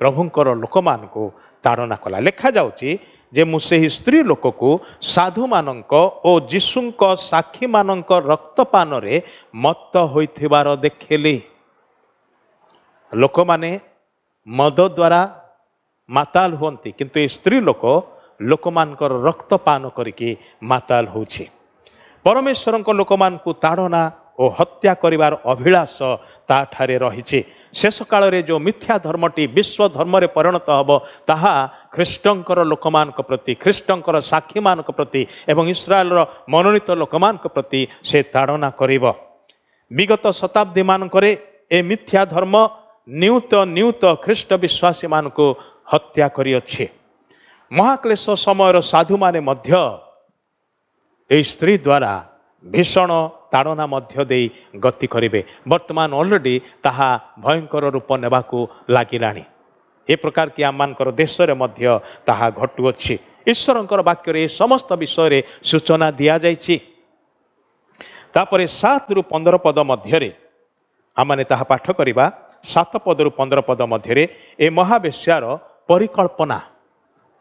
A: ପ୍ରଭୁଙ୍କର ଲୋକମାନଙ୍କୁ ତାଡ଼ନା କଲା ଲେଖାଯାଉଛି ଯେ ମୁଁ ସେହି ସ୍ତ୍ରୀ ଲୋକକୁ ସାଧୁମାନଙ୍କ ଓ ଯୀଶୁଙ୍କ ସାକ୍ଷୀମାନଙ୍କ ରକ୍ତପାନରେ ମତ୍ତ ହୋଇଥିବାର ଦେଖିଲି ଲୋକମାନେ ମଦ ଦ୍ୱାରା ମାତାଲ ହୁଅନ୍ତି କିନ୍ତୁ ଏ ସ୍ତ୍ରୀ ଲୋକ ଲୋକମାନଙ୍କର ରକ୍ତପାନ କରିକି ମାତାଲ ହେଉଛି ପରମେଶ୍ୱରଙ୍କ ଲୋକମାନଙ୍କୁ ତାଡ଼ନା ଓ ହତ୍ୟା କରିବାର ଅଭିଳାଷ ତାଠାରେ ରହିଛି ଶେଷ କାଳରେ ଯେଉଁ ମିଥ୍ୟା ଧର୍ମଟି ବିଶ୍ୱ ଧର୍ମରେ ପରିଣତ ହେବ ତାହା ଖ୍ରୀଷ୍ଟଙ୍କର ଲୋକମାନଙ୍କ ପ୍ରତି ଖ୍ରୀଷ୍ଟଙ୍କର ସାକ୍ଷୀମାନଙ୍କ ପ୍ରତି ଏବଂ ଇସ୍ରାଏଲର ମନୋନୀତ ଲୋକମାନଙ୍କ ପ୍ରତି ସେ ତାଡ଼ନା କରିବ ବିଗତ ଶତାବ୍ଦୀମାନଙ୍କରେ ଏ ମିଥ୍ୟା ଧର୍ମ ନିୟୁତ ନିୟୁତ ଖ୍ରୀଷ୍ଟ ବିଶ୍ୱାସୀମାନଙ୍କୁ ହତ୍ୟା କରିଅଛି ମହାକ୍ଲେଶ ସମୟର ସାଧୁମାନେ ମଧ୍ୟ ଏହି ସ୍ତ୍ରୀ ଦ୍ୱାରା ଭୀଷଣ ତାଡ଼ନା ମଧ୍ୟ ଦେଇ ଗତି କରିବେ ବର୍ତ୍ତମାନ ଅଲରେଡ଼ି ତାହା ଭୟଙ୍କର ରୂପ ନେବାକୁ ଲାଗିଲାଣି ଏ ପ୍ରକାର କି ଆମମାନଙ୍କର ଦେଶରେ ମଧ୍ୟ ତାହା ଘଟୁଅଛି ଈଶ୍ୱରଙ୍କର ବାକ୍ୟରେ ଏ ସମସ୍ତ ବିଷୟରେ ସୂଚନା ଦିଆଯାଇଛି ତାପରେ ସାତରୁ ପନ୍ଦର ପଦ ମଧ୍ୟରେ ଆମେ ତାହା ପାଠ କରିବା ସାତ ପଦରୁ ପନ୍ଦର ପଦ ମଧ୍ୟରେ ଏ ମହାବିଶ୍ଵର ପରିକଳ୍ପନା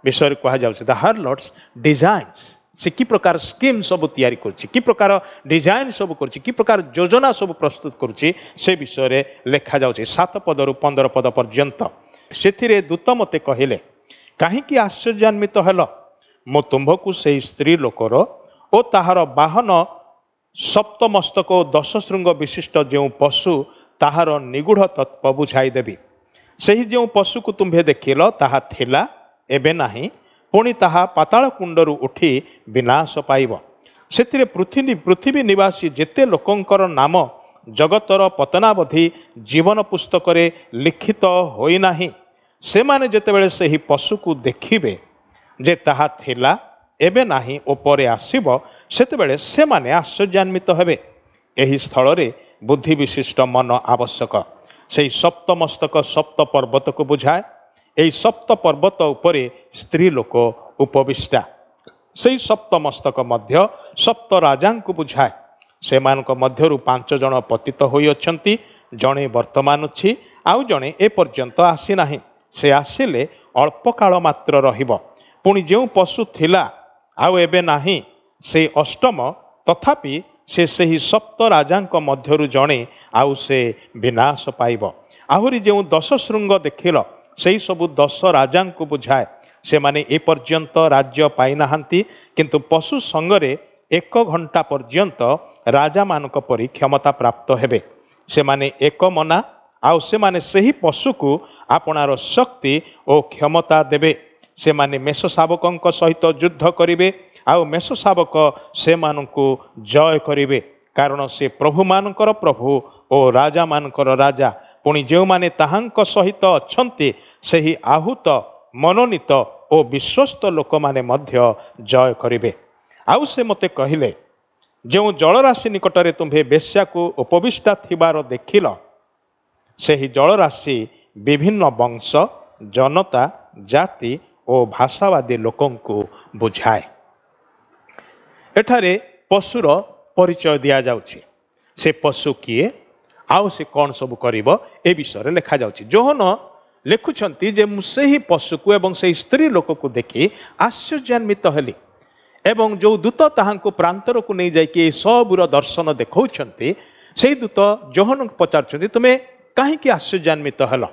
A: ବିଷୟରେ କୁହାଯାଉଛି ଦ ହର୍ଲଟ୍ସ ଡିଜାଇନ୍ସ ସେ କି ପ୍ରକାର ସ୍କିମ୍ ସବୁ ତିଆରି କରୁଛି କି ପ୍ରକାର ଡିଜାଇନ୍ ସବୁ କରୁଛି କି ପ୍ରକାର ଯୋଜନା ସବୁ ପ୍ରସ୍ତୁତ କରୁଛି ସେ ବିଷୟରେ ଲେଖାଯାଉଛି ସାତ ପଦରୁ ପନ୍ଦର ପଦ ପର୍ଯ୍ୟନ୍ତ ସେଥିରେ ଦୂତ ମୋତେ କହିଲେ କାହିଁକି ଆଶ୍ଚର୍ଯ୍ୟାନ୍ୱିତ ହେଲ ମୁଁ ତୁମ୍ଭକୁ ସେହି ସ୍ତ୍ରୀ ଲୋକର ଓ ତାହାର ବାହନ ସପ୍ତମସ୍ତକ ଓ ଦଶ ବିଶିଷ୍ଟ ଯେଉଁ ପଶୁ ତାହାର ନିଗୂଢ଼ ତତ୍ତ୍ୱ ବୁଝାଇଦେବି ସେହି ଯେଉଁ ପଶୁକୁ ତୁମ୍ଭେ ଦେଖିଲ ତାହା ଥିଲା ଏବେ ନାହିଁ ପୁଣି ତାହା ପାତାଳକୁଣ୍ଡରୁ ଉଠି ବିନାଶ ପାଇବ ସେଥିରେ ପୃଥିବୀ ପୃଥିବୀ ନିବାସୀ ଯେତେ ଲୋକଙ୍କର ନାମ ଜଗତର ପତନାବଧି ଜୀବନ ପୁସ୍ତକରେ ଲିଖିତ ହୋଇନାହିଁ ସେମାନେ ଯେତେବେଳେ ସେହି ପଶୁକୁ ଦେଖିବେ ଯେ ତାହା ଥିଲା ଏବେ ନାହିଁ ଓ ପରେ ଆସିବ ସେତେବେଳେ ସେମାନେ ଆଶ୍ଚର୍ଯ୍ୟାନ୍ୱିତ ହେବେ ଏହି ସ୍ଥଳରେ বুদ্ধি বিশিষ্ট মন আবশ্যক সেই সপ্তমস্তক সপ্ত পର୍ବতକୁ ବୁଝାଏ এই সপ্ত পର୍ବত উপরে স্ত্রী লোক উপবিষ্টা সেই সপ্তমস্তক ମଧ୍ୟ সপ্ত ରାଜାଙ୍କୁ ବୁଝାଏ ସେମାନଙ୍କ ମଧ୍ୟରୁ ପାଞ୍ଚ ଜଣ ପତିତ ହୋଇଅଛନ୍ତି ଜଣେ ବର୍ତ୍ତମାନ ଅଛି ଆଉ ଜଣେ ଏପର୍ଯ୍ୟନ୍ତ ଆସିନାହିଁ ସେ ଆସିଲେ ଅଳ୍ପ କାଳ ମାତ୍ର ରହିବ ପୁଣି ଯେଉଁ ପଶୁ ଥିଲା ଆଉ ଏବେ ନାହିଁ ସେ ଅଷ୍ଟମ ତଥାପି ସେ ସେହି ସପ୍ତ ରାଜାଙ୍କ ମଧ୍ୟରୁ ଜଣେ ଆଉ ସେ ବିନାଶ ପାଇବ ଆହୁରି ଯେଉଁ ଦଶ ଶୃଙ୍ଗ ଦେଖିଲ ସେହିସବୁ ଦଶ ରାଜାଙ୍କୁ ବୁଝାଏ ସେମାନେ ଏପର୍ଯ୍ୟନ୍ତ ରାଜ୍ୟ ପାଇନାହାନ୍ତି କିନ୍ତୁ ପଶୁ ସଙ୍ଗରେ ଏକ ଘଣ୍ଟା ପର୍ଯ୍ୟନ୍ତ ରାଜାମାନଙ୍କ ପରି କ୍ଷମତା ପ୍ରାପ୍ତ ହେବେ ସେମାନେ ଏକ ମନା ଆଉ ସେମାନେ ସେହି ପଶୁକୁ ଆପଣାର ଶକ୍ତି ଓ କ୍ଷମତା ଦେବେ ସେମାନେ ମେଷ ଶାବକଙ୍କ ସହିତ ଯୁଦ୍ଧ କରିବେ ଆଉ ମେଷ ଶାବକ ସେମାନଙ୍କୁ ଜୟ କରିବେ କାରଣ ସେ ପ୍ରଭୁମାନଙ୍କର ପ୍ରଭୁ ଓ ରାଜାମାନଙ୍କର ରାଜା ପୁଣି ଯେଉଁମାନେ ତାହାଙ୍କ ସହିତ ଅଛନ୍ତି ସେହି ଆହୁତ ମନୋନୀତ ଓ ବିଶ୍ୱସ୍ତ ଲୋକମାନେ ମଧ୍ୟ ଜୟ କରିବେ ଆଉ ସେ ମୋତେ କହିଲେ ଯେଉଁ ଜଳରାଶି ନିକଟରେ ତୁମ୍ଭେ ବେଶ୍ୟାକୁ ଉପବିଷ୍ଟା ଥିବାର ଦେଖିଲ ସେହି ଜଳରାଶି ବିଭିନ୍ନ ବଂଶ ଜନତା ଜାତି ଓ ଭାଷାବାଦୀ ଲୋକଙ୍କୁ ବୁଝାଏ ଏଠାରେ ପଶୁର ପରିଚୟ ଦିଆଯାଉଛି ସେ ପଶୁ କିଏ ଆଉ ସେ କ'ଣ ସବୁ କରିବ ଏ ବିଷୟରେ ଲେଖାଯାଉଛି ଯୋହନ ଲେଖୁଛନ୍ତି ଯେ ମୁଁ ସେହି ପଶୁକୁ ଏବଂ ସେହି ସ୍ତ୍ରୀ ଲୋକକୁ ଦେଖି ଆଶ୍ଚର୍ଯ୍ୟାନ୍ୱିତ ହେଲି ଏବଂ ଯେଉଁ ଦୂତ ତାହାଙ୍କୁ ପ୍ରାନ୍ତରକୁ ନେଇଯାଇକି ଏ ସବୁର ଦର୍ଶନ ଦେଖାଉଛନ୍ତି ସେହି ଦୂତ ଯୋହନଙ୍କୁ ପଚାରୁଛନ୍ତି ତୁମେ କାହିଁକି ଆଶ୍ଚର୍ଯ୍ୟାନ୍ୱିତ ହେଲ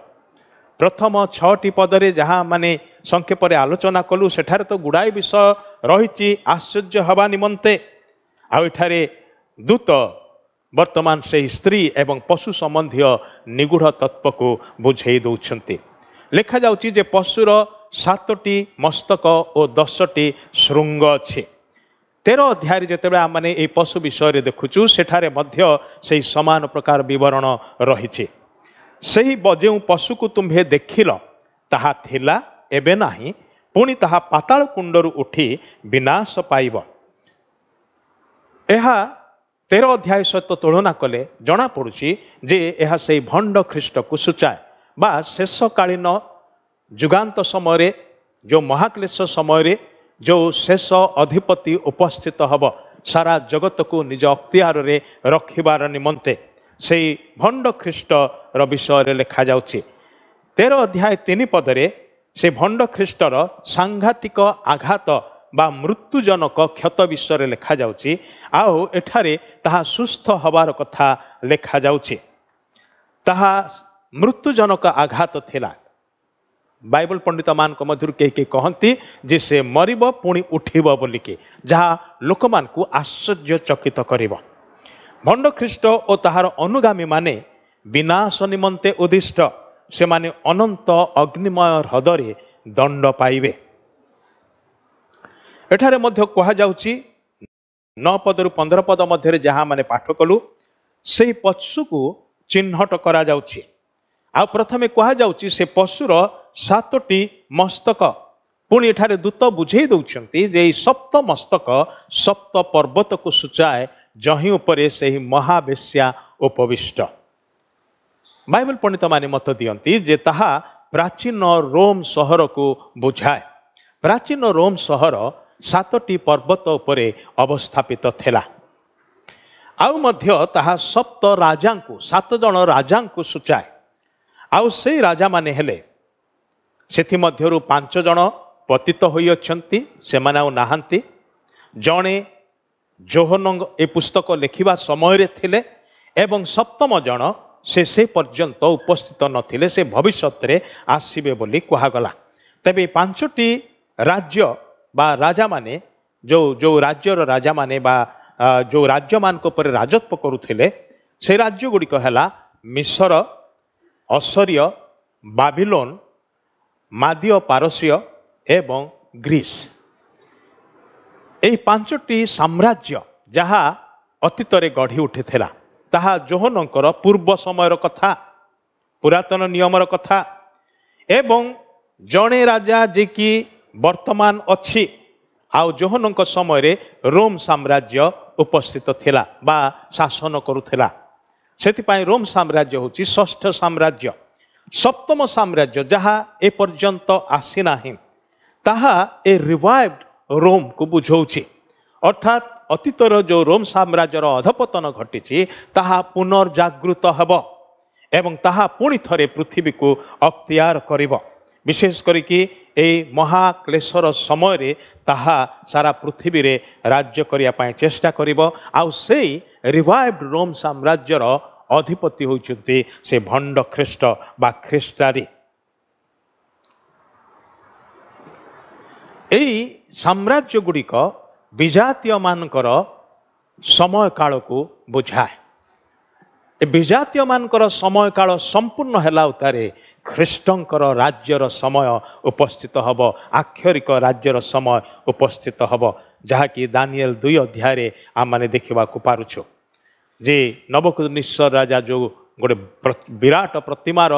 A: ପ୍ରଥମ ଛଅଟି ପଦରେ ଯାହା ମାନେ ସଂକ୍ଷେପରେ ଆଲୋଚନା କଲୁ ସେଠାରେ ତ ଗୁଡ଼ାଏ ବିଷୟ ରହିଛି ଆଶ୍ଚର୍ଯ୍ୟ ହେବା ନିମନ୍ତେ ଆଉ ଏଠାରେ ଦୂତ ବର୍ତ୍ତମାନ ସେହି ସ୍ତ୍ରୀ ଏବଂ ପଶୁ ସମ୍ବନ୍ଧୀୟ ନିଗୁଢ଼ ତତ୍ପକୁ ବୁଝେଇ ଦେଉଛନ୍ତି ଲେଖାଯାଉଛି ଯେ ପଶୁର ସାତଟି ମସ୍ତକ ଓ ଦଶଟି ଶୃଙ୍ଗ ଅଛି ତେର ଅଧ୍ୟାୟରେ ଯେତେବେଳେ ଆମେ ଏହି ପଶୁ ବିଷୟରେ ଦେଖୁଛୁ ସେଠାରେ ମଧ୍ୟ ସେହି ସମାନ ପ୍ରକାର ବିବରଣ ରହିଛି ସେହି ଯେଉଁ ପଶୁକୁ ତୁମ୍ଭେ ଦେଖିଲ ତାହା ଥିଲା ଏବେ ନାହିଁ ପୁଣି ତାହା ପାତାଳ କୁଣ୍ଡରୁ ଉଠି ବିନାଶ ପାଇବ ଏହା ତେର ଅଧ୍ୟାୟ ସହିତ ତୁଳନା କଲେ ଜଣାପଡ଼ୁଛି ଯେ ଏହା ସେହି ଭଣ୍ଡ ଖ୍ରୀଷ୍ଟକୁ ସୂଚାଏ ବା ଶେଷକାଳୀନ ଯୁଗାନ୍ତ ସମୟରେ ଯେଉଁ ମହାକ୍ଲେଶ ସମୟରେ ଯେଉଁ ଶେଷ ଅଧିପତି ଉପସ୍ଥିତ ହେବ ସାରା ଜଗତକୁ ନିଜ ଅକ୍ତିଆରରେ ରଖିବାର ନିମନ୍ତେ ସେଇ ଭଣ୍ଡ ଖ୍ରୀଷ୍ଟର ବିଷୟରେ ଲେଖାଯାଉଛି ତେର ଅଧ୍ୟାୟ ତିନି ପଦରେ ସେ ଭଣ୍ଡ ଖ୍ରୀଷ୍ଟର ସାଂଘାତିକ ଆଘାତ ବା ମୃତ୍ୟୁଜନକ କ୍ଷତ ବିଷୟରେ ଲେଖାଯାଉଛି ଆଉ ଏଠାରେ ତାହା ସୁସ୍ଥ ହେବାର କଥା ଲେଖାଯାଉଛି ତାହା ମୃତ୍ୟୁଜନକ ଆଘାତ ଥିଲା ବାଇବଲ ପଣ୍ଡିତମାନଙ୍କ ମଧ୍ୟରୁ କେହି କେହି କହନ୍ତି ଯେ ସେ ମରିବ ପୁଣି ଉଠିବ ବୋଲିକି ଯାହା ଲୋକମାନଙ୍କୁ ଆଶ୍ଚର୍ଯ୍ୟ ଚକିତ କରିବ ଭଣ୍ଡଖ୍ରୀଷ୍ଟ ଓ ତାହାର ଅନୁଗାମୀମାନେ ବିନାଶ ନିମନ୍ତେ ଉଦ୍ଦିଷ୍ଟ ସେମାନେ ଅନନ୍ତ ଅଗ୍ନିମୟ ହ୍ରଦରେ ଦଣ୍ଡ ପାଇବେ ଏଠାରେ ମଧ୍ୟ କୁହାଯାଉଛି ନଅ ପଦରୁ ପନ୍ଦର ପଦ ମଧ୍ୟରେ ଯାହା ମାନେ ପାଠ କଲୁ ସେହି ପଶୁକୁ ଚିହ୍ନଟ କରାଯାଉଛି ଆଉ ପ୍ରଥମେ କୁହାଯାଉଛି ସେ ପଶୁର ସାତଟି ମସ୍ତକ ପୁଣି ଏଠାରେ ଦୂତ ବୁଝେଇ ଦେଉଛନ୍ତି ଯେ ଏହି ସପ୍ତ ମସ୍ତକ ସପ୍ତ ପର୍ବତକୁ ସୂଚାଏ ଜହିଁ ଉପରେ ସେହି ମହାବେଶ୍ୟା ଉପବିଷ୍ଟ ବାଇବଲ ପଣ୍ଡିତମାନେ ମତ ଦିଅନ୍ତି ଯେ ତାହା ପ୍ରାଚୀନ ରୋମ୍ ସହରକୁ ବୁଝାଏ ପ୍ରାଚୀନ ରୋମ୍ ସହର ସାତଟି ପର୍ବତ ଉପରେ ଅବସ୍ଥାପିତ ଥିଲା ଆଉ ମଧ୍ୟ ତାହା ସପ୍ତ ରାଜାଙ୍କୁ ସାତ ଜଣ ରାଜାଙ୍କୁ ସୂଚାଏ ଆଉ ସେଇ ରାଜାମାନେ ହେଲେ ସେଥିମଧ୍ୟରୁ ପାଞ୍ଚ ଜଣ ପତିତ ହୋଇଅଛନ୍ତି ସେମାନେ ଆଉ ନାହାନ୍ତି ଜଣେ ଜୋହନ ଏ ପୁସ୍ତକ ଲେଖିବା ସମୟରେ ଥିଲେ ଏବଂ ସପ୍ତମ ଜଣ ସେ ସେ ପର୍ଯ୍ୟନ୍ତ ଉପସ୍ଥିତ ନଥିଲେ ସେ ଭବିଷ୍ୟତରେ ଆସିବେ ବୋଲି କୁହାଗଲା ତେବେ ପାଞ୍ଚଟି ରାଜ୍ୟ ବା ରାଜାମାନେ ଯେଉଁ ଯେଉଁ ରାଜ୍ୟର ରାଜାମାନେ ବା ଯେଉଁ ରାଜ୍ୟମାନଙ୍କ ଉପରେ ରାଜତ୍ୱ କରୁଥିଲେ ସେ ରାଜ୍ୟଗୁଡ଼ିକ ହେଲା ମିଶର ଅସରୀୟ ବାବିଲୋନ୍ ମାଦୀୟ ପାରସ୍ୟ ଏବଂ ଗ୍ରୀସ୍ ଏହି ପାଞ୍ଚଟି ସାମ୍ରାଜ୍ୟ ଯାହା ଅତୀତରେ ଗଢ଼ି ଉଠିଥିଲା ତାହା ଜୋହନଙ୍କର ପୂର୍ବ ସମୟର କଥା ପୁରାତନ ନିୟମର କଥା ଏବଂ ଜଣେ ରାଜା ଯିଏକି ବର୍ତ୍ତମାନ ଅଛି ଆଉ ଜୋହନଙ୍କ ସମୟରେ ରୋମ୍ ସାମ୍ରାଜ୍ୟ ଉପସ୍ଥିତ ଥିଲା ବା ଶାସନ କରୁଥିଲା ସେଥିପାଇଁ ରୋମ୍ ସାମ୍ରାଜ୍ୟ ହେଉଛି ଷଷ୍ଠ ସାମ୍ରାଜ୍ୟ ସପ୍ତମ ସାମ୍ରାଜ୍ୟ ଯାହା ଏପର୍ଯ୍ୟନ୍ତ ଆସିନାହିଁ ତାହା ଏ ରିଭାଇଭ୍ଡ ରୋମ୍କୁ ବୁଝଉଛି ଅର୍ଥାତ୍ ଅତୀତର ଯେଉଁ ରୋମ୍ ସାମ୍ରାଜ୍ୟର ଅଧପତନ ଘଟିଛି ତାହା ପୁନର୍ଜାଗୃତ ହେବ ଏବଂ ତାହା ପୁଣି ଥରେ ପୃଥିବୀକୁ ଅକ୍ତିଆର କରିବ ବିଶେଷ କରିକି ଏହି ମହାକ୍ଲେଶର ସମୟରେ ତାହା ସାରା ପୃଥିବୀରେ ରାଜ୍ୟ କରିବା ପାଇଁ ଚେଷ୍ଟା କରିବ ଆଉ ସେଇ ରିଭାଇଭ୍ଡ ରୋମ୍ ସାମ୍ରାଜ୍ୟର ଅଧିପତି ହେଉଛନ୍ତି ସେ ଭଣ୍ଡ ଖ୍ରୀଷ୍ଟ ବା ଖ୍ରୀଷ୍ଟାରୀ এই সাম্রাজ্যগুড়িক ବିଜାତୀୟ ମାନଙ୍କର ସମୟ କାଳକୁ ବୁଝାଏ ଏ ବିଜାତୀୟମାନଙ୍କର କାଳ ସମ୍ପୂର୍ଣ୍ଣ ହେଲା ଉତ୍ତାରେ ଖ୍ରୀଷ୍ଟଙ୍କର ରାଜ୍ୟର ସମୟ ଉପସ୍ଥିତ ହେବ ଆକ୍ଷରିକ ରାଜ୍ୟର ସମୟ ଉପସ୍ଥିତ ହେବ ଯାହାକି ଦାନିଏଲ ଦୁଇ ଅଧ୍ୟାୟରେ ଆମେମାନେ ଦେଖିବାକୁ ପାରୁଛୁ ଯେ ନିଶ୍ୱର ରାଜା ଯେଉଁ ଗୋଟେ ବିରାଟ ପ୍ରତିମାର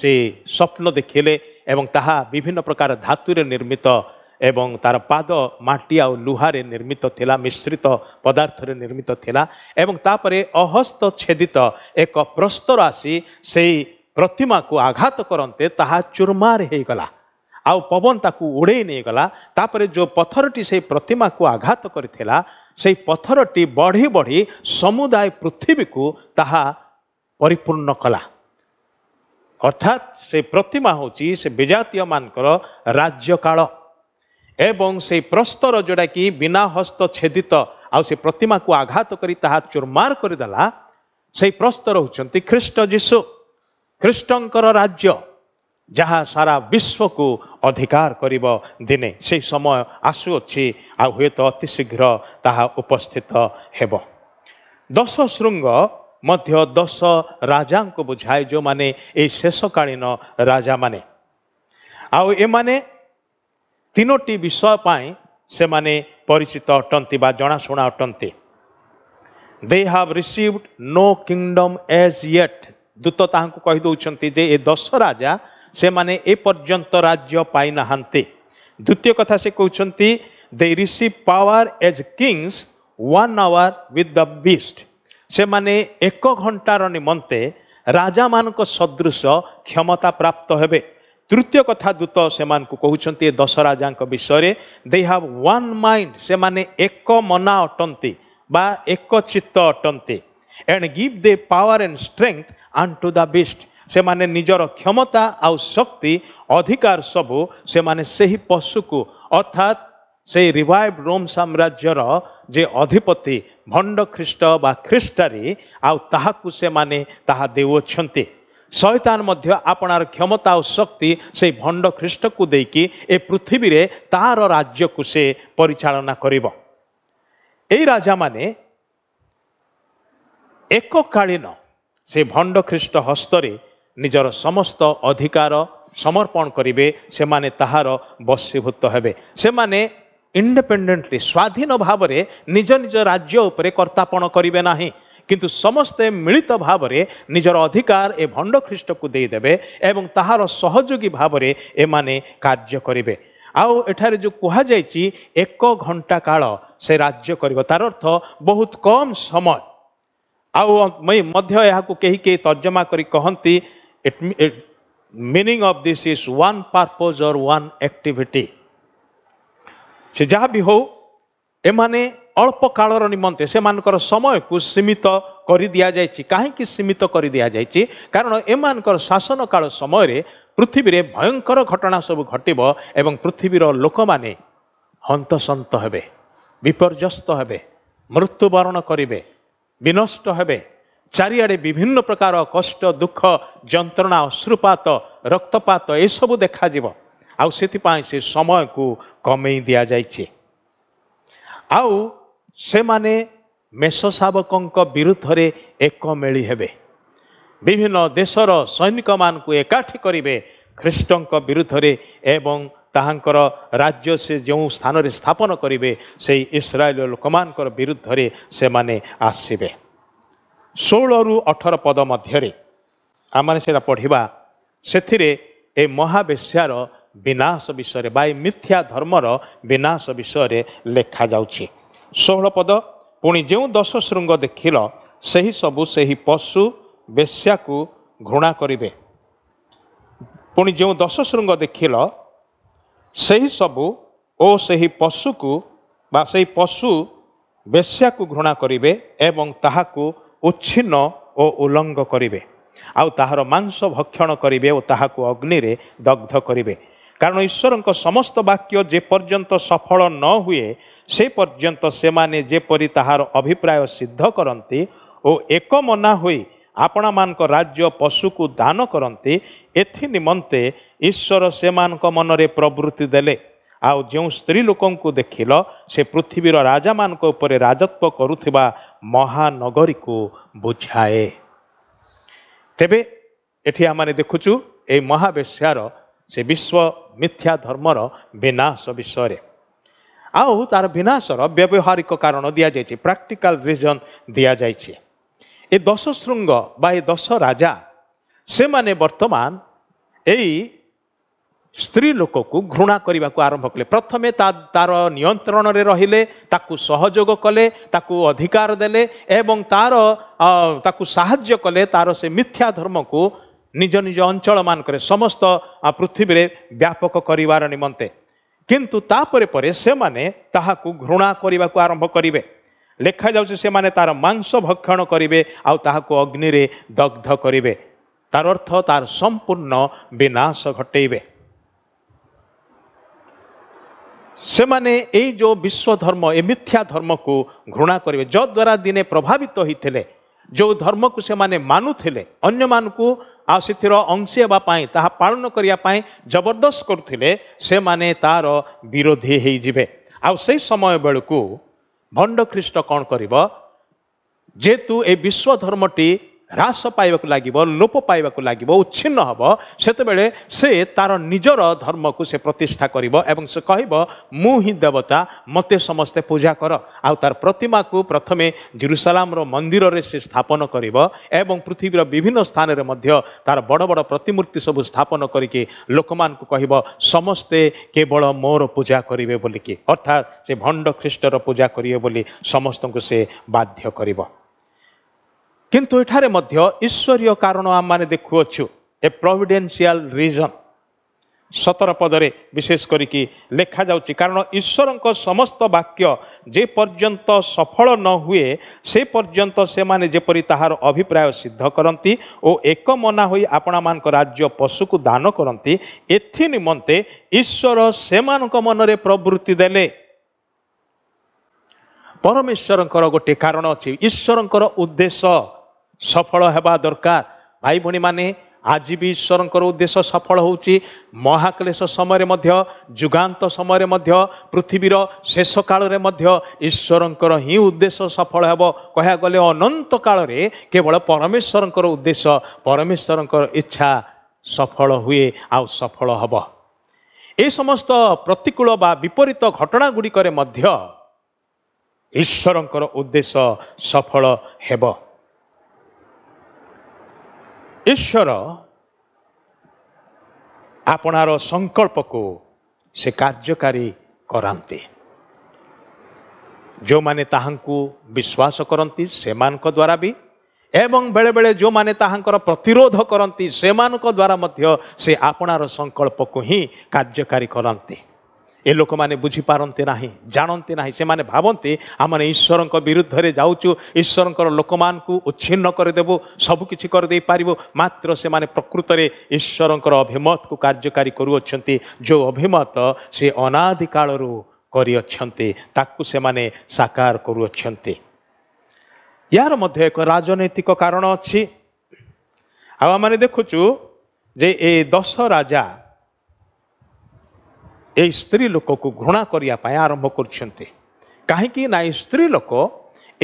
A: ସେ ସ୍ୱପ୍ନ ଦେଖିଲେ ଏବଂ ତାହା ବିଭିନ୍ନ ପ୍ରକାର ଧାତୁରେ ନିର୍ମିତ ଏବଂ ତା'ର ପାଦ ମାଟି ଆଉ ଲୁହାରେ ନିର୍ମିତ ଥିଲା ମିଶ୍ରିତ ପଦାର୍ଥରେ ନିର୍ମିତ ଥିଲା ଏବଂ ତାପରେ ଅହସ୍ତ ଛେଦିତ ଏକ ପ୍ରସ୍ତର ଆସି ସେଇ ପ୍ରତିମାକୁ ଆଘାତ କରନ୍ତେ ତାହା ଚୁର୍ମାର ହୋଇଗଲା ଆଉ ପବନ ତାକୁ ଉଡ଼େଇ ନେଇଗଲା ତାପରେ ଯେଉଁ ପଥରଟି ସେଇ ପ୍ରତିମାକୁ ଆଘାତ କରିଥିଲା ସେଇ ପଥରଟି ବଢ଼ି ବଢ଼ି ସମୁଦାୟ ପୃଥିବୀକୁ ତାହା ପରିପୂର୍ଣ୍ଣ କଲା ଅର୍ଥାତ୍ ସେ ପ୍ରତିମା ହେଉଛି ସେ ବିଜାତୀୟମାନଙ୍କର ରାଜ୍ୟକାଳ ଏବଂ ସେଇ ପ୍ରସ୍ତର ଯେଉଁଟାକି ବିନା ହସ୍ତ ଛେଦିତ ଆଉ ସେ ପ୍ରତିମାକୁ ଆଘାତ କରି ତାହା ଚୁର୍ମାର କରିଦେଲା ସେଇ ପ୍ରସ୍ତର ହେଉଛନ୍ତି ଖ୍ରୀଷ୍ଟ ଯୀଶୁ ଖ୍ରୀଷ୍ଟଙ୍କର ରାଜ୍ୟ ଯାହା ସାରା ବିଶ୍ୱକୁ ଅଧିକାର କରିବ ଦିନେ ସେହି ସମୟ ଆସୁଅଛି ଆଉ ହୁଏତ ଅତି ଶୀଘ୍ର ତାହା ଉପସ୍ଥିତ ହେବ ଦଶ ଶୃଙ୍ଗ ମଧ୍ୟ ଦଶ ରାଜାଙ୍କୁ ବୁଝାଏ ଯେଉଁମାନେ ଏଇ ଶେଷକାଳୀନ ରାଜାମାନେ ଆଉ ଏମାନେ ତିନୋଟି ବିଷୟ ପାଇଁ ସେମାନେ ପରିଚିତ ଅଟନ୍ତି ବା ଜଣାଶୁଣା ଅଟନ୍ତି they have received no kingdom as yet ଦୂତ ତାହାଙ୍କୁ କହିଦେଉଛନ୍ତି ଯେ ଏ ଦଶ ରାଜା ସେମାନେ ଏପର୍ଯ୍ୟନ୍ତ ରାଜ୍ୟ ପାଇନାହାନ୍ତି ଦ୍ୱିତୀୟ କଥା ସେ କହୁଛନ୍ତି they receive power as kings one hour with the beast ସେମାନେ ଏକ ଘଣ୍ଟାର ନିମନ୍ତେ ରାଜାମାନଙ୍କ ସଦୃଶ କ୍ଷମତା ପ୍ରାପ୍ତ ହେବେ ତୃତୀୟ କଥା ଦୂତ ସେମାନଙ୍କୁ କହୁଛନ୍ତି ଏ ଦଶରାଜାଙ୍କ ବିଷୟରେ ଦେ ହାଭ୍ ୱାନ୍ ମାଇଣ୍ଡ ସେମାନେ ଏକ ମନା ଅଟନ୍ତି ବା ଏକ ଚିତ୍ତ ଅଟନ୍ତି and give they power and strength and to the beast ସେମାନେ ନିଜର କ୍ଷମତା ଆଉ ଶକ୍ତି ଅଧିକାର ସବୁ ସେମାନେ ସେହି ପଶୁକୁ ଅର୍ଥାତ୍ ସେହି ରିଭାଇଭ୍ ରୋମ୍ ସାମ୍ରାଜ୍ୟର ଯେ ଅଧିପତି ଭଣ୍ଡ ଖ୍ରୀଷ୍ଟ ବା ଖ୍ରୀଷ୍ଟାରୀ ଆଉ ତାହାକୁ ସେମାନେ ତାହା ଦେଉଅଛନ୍ତି ଶୈତାନ ମଧ୍ୟ ଆପଣାର କ୍ଷମତା ଓ ଶକ୍ତି ସେଇ ଭଣ୍ଡ ଖ୍ରୀଷ୍ଟକୁ ଦେଇକି ଏ ପୃଥିବୀରେ ତା'ର ରାଜ୍ୟକୁ ସେ ପରିଚାଳନା କରିବ ଏଇ ରାଜାମାନେ ଏକକାଳୀନ ସେ ଭଣ୍ଡ ଖ୍ରୀଷ୍ଟ ହସ୍ତରେ ନିଜର ସମସ୍ତ ଅଧିକାର ସମର୍ପଣ କରିବେ ସେମାନେ ତାହାର ବଶୀଭୂତ ହେବେ ସେମାନେ ଇଣ୍ଡିପେଣ୍ଡେଣ୍ଟଲି ସ୍ୱାଧୀନ ଭାବରେ ନିଜ ନିଜ ରାଜ୍ୟ ଉପରେ କର୍ତ୍ତାପଣ କରିବେ ନାହିଁ কিন্তু ସମସ୍ତେ ମିଳିତ ଭାବରେ ନିଜର ଅଧିକାର ଏ ଭଣ୍ଡ ଖ୍ରୀଷ୍ଟକୁ ଦେଇଦେବେ ଏବଂ ତାହାର ସହଯୋଗୀ ଭାବରେ ଏମାନେ କାର୍ଯ୍ୟ କରିବେ ଆଉ ଏଠାରେ ଯେଉଁ କୁହାଯାଇଛି ଏକ ଘଣ୍ଟା କାଳ ସେ ରାଜ୍ୟ କରିବ ତାର ଅର୍ଥ ବହୁତ କମ୍ ସମୟ ଆଉ ମଧ୍ୟ ଏହାକୁ କେହି କେହି ତର୍ଜମା କରି କହନ୍ତି it meaning of this is one purpose or one activity ସେ ଯାହା ବି ହଉ ଏମାନେ অল্প কালর নিমন্তে সেমানকর সময়কু সীমিত করে দিয়া যাই কী সীমিত করে দিয়া যাই কারণ এমানকর শাসন কাল সময়রে পৃথিবীরে ভয়ঙ্কর ঘটনা সব ঘটব এবং পৃথিবীর লোক মানে হন্তসন্ত হবে বিপর্যস্ত হবে মৃত্যুবরণ করবে বিনষ্ট হবে চারিআড়ে বিভিন্ন প্রকার কষ্ট দুঃখ যন্ত্রণা অশ্রুপাত রক্তপাত এসব দেখা যাব আপনি সে ସେ ସମୟକୁ দিয়া যাই আউ ସେମାନେ ମେଷ ଶାବକଙ୍କ ବିରୁଦ୍ଧରେ ଏକମେଳି ହେବେ ବିଭିନ୍ନ ଦେଶର ସୈନିକମାନଙ୍କୁ ଏକାଠି କରିବେ ଖ୍ରୀଷ୍ଟଙ୍କ ବିରୁଦ୍ଧରେ ଏବଂ ତାହାଙ୍କର ରାଜ୍ୟ ସେ ଯେଉଁ ସ୍ଥାନରେ ସ୍ଥାପନ କରିବେ ସେଇ ଇସ୍ରାଏଲ ଲୋକମାନଙ୍କର ବିରୁଦ୍ଧରେ ସେମାନେ ଆସିବେ ଷୋହଳରୁ ଅଠର ପଦ ମଧ୍ୟରେ ଆମମାନେ ସେଇଟା ପଢ଼ିବା ସେଥିରେ ଏ ମହାବେଶ୍ୟାର ବିନାଶ ବିଷୟରେ ବା ଏ ମିଥ୍ୟା ଧର୍ମର ବିନାଶ ବିଷୟରେ ଲେଖାଯାଉଛି ଷୋହଳ ପଦ ପୁଣି ଯେଉଁ ଦଶ ଶୃଙ୍ଗ ଦେଖିଲ ସେହି ସବୁ ସେହି ପଶୁ ବେଶ୍ୟାକୁ ଘୃଣା କରିବେ ପୁଣି ଯେଉଁ ଦଶ ଶୃଙ୍ଗ ଦେଖିଲ ସେହି ସବୁ ଓ ସେହି ପଶୁକୁ ବା ସେହି ପଶୁ ବେଶ୍ୟାକୁ ଘୃଣା କରିବେ ଏବଂ ତାହାକୁ ଉଚ୍ଛିନ୍ନ ଓ ଉଲ୍ଲଙ୍ଘ କରିବେ ଆଉ ତାହାର ମାଂସ ଭକ୍ଷଣ କରିବେ ଓ ତାହାକୁ ଅଗ୍ନିରେ ଦଗ୍ଧ କରିବେ କାରଣ ଈଶ୍ୱରଙ୍କ ସମସ୍ତ ବାକ୍ୟ ଯେପର୍ଯ୍ୟନ୍ତ ସଫଳ ନ ହୁଏ ସେ ପର୍ଯ୍ୟନ୍ତ ସେମାନେ ଯେପରି ତାହାର ଅଭିପ୍ରାୟ ସିଦ୍ଧ କରନ୍ତି ଓ ଏକ ମନା ହୋଇ ଆପଣମାନଙ୍କ ରାଜ୍ୟ ପଶୁକୁ ଦାନ କରନ୍ତି ଏଥି ନିମନ୍ତେ ଈଶ୍ୱର ସେମାନଙ୍କ ମନରେ ପ୍ରବୃତ୍ତି ଦେଲେ ଆଉ ଯେଉଁ ସ୍ତ୍ରୀ ଲୋକଙ୍କୁ ଦେଖିଲ ସେ ପୃଥିବୀର ରାଜାମାନଙ୍କ ଉପରେ ରାଜତ୍ଵ କରୁଥିବା ମହାନଗରୀକୁ ବୁଝାଏ ତେବେ ଏଠି ଆମେ ଦେଖୁଛୁ ଏଇ ମହାବେଶ୍ୟାର ସେ ବିଶ୍ୱ ମିଥ୍ୟା ଧର୍ମର ବିନାଶ ବିଷୟରେ ଆଉ ତାର ବିନାଶର ବ୍ୟବହାରିକ କାରଣ ଦିଆଯାଇଛି ପ୍ରାକ୍ଟିକାଲ ରିଜନ୍ ଦିଆଯାଇଛି ଏ ଦଶ ଶୃଙ୍ଗ ବା ଏ ଦଶ ରାଜା ସେମାନେ ବର୍ତ୍ତମାନ ଏଇ ସ୍ତ୍ରୀ ଲୋକକୁ ଘୃଣା କରିବାକୁ ଆରମ୍ଭ କଲେ ପ୍ରଥମେ ତା ତାର ନିୟନ୍ତ୍ରଣରେ ରହିଲେ ତାକୁ ସହଯୋଗ କଲେ ତାକୁ ଅଧିକାର ଦେଲେ ଏବଂ ତାର ତାକୁ ସାହାଯ୍ୟ କଲେ ତାର ସେ ମିଥ୍ୟା ଧର୍ମକୁ ନିଜ ନିଜ ଅଞ୍ଚଳମାନଙ୍କରେ ସମସ୍ତ ପୃଥିବୀରେ ବ୍ୟାପକ କରିବାର ନିମନ୍ତେ କିନ୍ତୁ ତାପରେ ପରେ ସେମାନେ ତାହାକୁ ଘୃଣା କରିବାକୁ ଆରମ୍ଭ କରିବେ ଲେଖାଯାଉଛି ସେମାନେ ତାର ମାଂସ ଭକ୍ଷଣ କରିବେ ଆଉ ତାହାକୁ ଅଗ୍ନିରେ ଦଗ୍ଧ କରିବେ ତାର ଅର୍ଥ ତାର ସମ୍ପୂର୍ଣ୍ଣ ବିନାଶ ଘଟେଇବେ ସେମାନେ ଏଇ ଯେଉଁ ବିଶ୍ୱ ଧର୍ମ ଏ ମିଥ୍ୟା ଧର୍ମକୁ ଘୃଣା କରିବେ ଯଦ୍ୱାରା ଦିନେ ପ୍ରଭାବିତ ହୋଇଥିଲେ ଯେଉଁ ଧର୍ମକୁ ସେମାନେ ମାନୁଥିଲେ ଅନ୍ୟମାନଙ୍କୁ ଆଉ ସେଥିର ଅଂଶୀ ହେବା ପାଇଁ ତାହା ପାଳନ କରିବା ପାଇଁ ଜବରଦସ୍ତ କରୁଥିଲେ ସେମାନେ ତା'ର ବିରୋଧୀ ହୋଇଯିବେ ଆଉ ସେଇ ସମୟ ବେଳକୁ ଭଣ୍ଡଖ୍ରୀଷ୍ଟ କ'ଣ କରିବ ଯେହେତୁ ଏ ବିଶ୍ୱ ଧର୍ମଟି ହ୍ରାସ ପାଇବାକୁ ଲାଗିବ ଲୋପ ପାଇବାକୁ ଲାଗିବ ଉଚ୍ଛିନ୍ନ ହେବ ସେତେବେଳେ ସେ ତାର ନିଜର ଧର୍ମକୁ ସେ ପ୍ରତିଷ୍ଠା କରିବ ଏବଂ ସେ କହିବ ମୁଁ ହିଁ ଦେବତା ମୋତେ ସମସ୍ତେ ପୂଜା କର ଆଉ ତାର ପ୍ରତିମାକୁ ପ୍ରଥମେ ଜିରୁସାଲାମର ମନ୍ଦିରରେ ସେ ସ୍ଥାପନ କରିବ ଏବଂ ପୃଥିବୀର ବିଭିନ୍ନ ସ୍ଥାନରେ ମଧ୍ୟ ତାର ବଡ଼ ବଡ଼ ପ୍ରତିମୂର୍ତ୍ତି ସବୁ ସ୍ଥାପନ କରିକି ଲୋକମାନଙ୍କୁ କହିବ ସମସ୍ତେ କେବଳ ମୋର ପୂଜା କରିବେ ବୋଲିକି ଅର୍ଥାତ୍ ସେ ଭଣ୍ଡ ଖ୍ରୀଷ୍ଟର ପୂଜା କରିବେ ବୋଲି ସମସ୍ତଙ୍କୁ ସେ ବାଧ୍ୟ କରିବ କିନ୍ତୁ ଏଠାରେ ମଧ୍ୟ ଈଶ୍ୱରୀୟ କାରଣ ଆମମାନେ ଦେଖୁଅଛୁ ଏ ପ୍ରୋଭିଡେନ୍ସିଆଲ ରିଜନ୍ ସତର ପଦରେ ବିଶେଷ କରିକି ଲେଖାଯାଉଛି କାରଣ ଈଶ୍ୱରଙ୍କ ସମସ୍ତ ବାକ୍ୟ ଯେପର୍ଯ୍ୟନ୍ତ ସଫଳ ନ ହୁଏ ସେ ପର୍ଯ୍ୟନ୍ତ ସେମାନେ ଯେପରି ତାହାର ଅଭିପ୍ରାୟ ସିଦ୍ଧ କରନ୍ତି ଓ ଏକ ମନା ହୋଇ ଆପଣମାନଙ୍କ ରାଜ୍ୟ ପଶୁକୁ ଦାନ କରନ୍ତି ଏଥି ନିମନ୍ତେ ଈଶ୍ୱର ସେମାନଙ୍କ ମନରେ ପ୍ରବୃତ୍ତି ଦେଲେ ପରମେଶ୍ୱରଙ୍କର ଗୋଟିଏ କାରଣ ଅଛି ଈଶ୍ୱରଙ୍କର ଉଦ୍ଦେଶ୍ୟ ସଫଳ ହେବା ଦରକାର ଭାଇ ଭଉଣୀମାନେ ଆଜି ବି ଈଶ୍ୱରଙ୍କର ଉଦ୍ଦେଶ୍ୟ ସଫଳ ହେଉଛି ମହାକ୍ଲେଶ ସମୟରେ ମଧ୍ୟ ଯୁଗାନ୍ତ ସମୟରେ ମଧ୍ୟ ପୃଥିବୀର ଶେଷ କାଳରେ ମଧ୍ୟ ଈଶ୍ୱରଙ୍କର ହିଁ ଉଦ୍ଦେଶ୍ୟ ସଫଳ ହେବ କହିବାକୁ ଗଲେ ଅନନ୍ତ କାଳରେ କେବଳ ପରମେଶ୍ୱରଙ୍କର ଉଦ୍ଦେଶ୍ୟ ପରମେଶ୍ୱରଙ୍କର ଇଚ୍ଛା ସଫଳ ହୁଏ ଆଉ ସଫଳ ହେବ ଏ ସମସ୍ତ ପ୍ରତିକୂଳ ବା ବିପରୀତ ଘଟଣା ଗୁଡ଼ିକରେ ମଧ୍ୟ ଈଶ୍ୱରଙ୍କର ଉଦ୍ଦେଶ୍ୟ ସଫଳ ହେବ ଈଶ୍ୱର ଆପଣାର ସଂକଳ୍ପକୁ ସେ କାର୍ଯ୍ୟକାରୀ କରାନ୍ତି ଯେଉଁମାନେ ତାହାଙ୍କୁ ବିଶ୍ୱାସ କରନ୍ତି ସେମାନଙ୍କ ଦ୍ୱାରା ବି ଏବଂ ବେଳେବେଳେ ଯେଉଁମାନେ ତାହାଙ୍କର ପ୍ରତିରୋଧ କରନ୍ତି ସେମାନଙ୍କ ଦ୍ୱାରା ମଧ୍ୟ ସେ ଆପଣାର ସଂକଳ୍ପକୁ ହିଁ କାର୍ଯ୍ୟକାରୀ କରନ୍ତି ଏ ଲୋକମାନେ ବୁଝିପାରନ୍ତି ନାହିଁ ଜାଣନ୍ତି ନାହିଁ ସେମାନେ ଭାବନ୍ତି ଆମେ ଈଶ୍ୱରଙ୍କ ବିରୁଦ୍ଧରେ ଯାଉଛୁ ଈଶ୍ୱରଙ୍କର ଲୋକମାନଙ୍କୁ ଉଚ୍ଛିନ୍ନ କରିଦେବୁ ସବୁକିଛି ପାରିବୁ ମାତ୍ର ସେମାନେ ପ୍ରକୃତରେ ଈଶ୍ୱରଙ୍କର ଅଭିମତକୁ କାର୍ଯ୍ୟକାରୀ କରୁଅଛନ୍ତି ଯେଉଁ ଅଭିମତ ସେ ଅନାଦିକାଳରୁ କରିଅଛନ୍ତି ତାକୁ ସେମାନେ ସାକାର କରୁଅଛନ୍ତି ଏହାର ମଧ୍ୟ ଏକ ରାଜନୈତିକ କାରଣ ଅଛି ଆଉ ଆମେ ଦେଖୁଛୁ ଯେ ଏ ଦଶ ରାଜା এই ସ୍ତ୍ରୀ ଲୋକକୁ ଘୃଣା କରିବା ପାଇଁ ଆରମ୍ଭ କରୁଛନ୍ତି କାହିଁକି ନା ଏ ସ୍ତ୍ରୀ ଲୋକ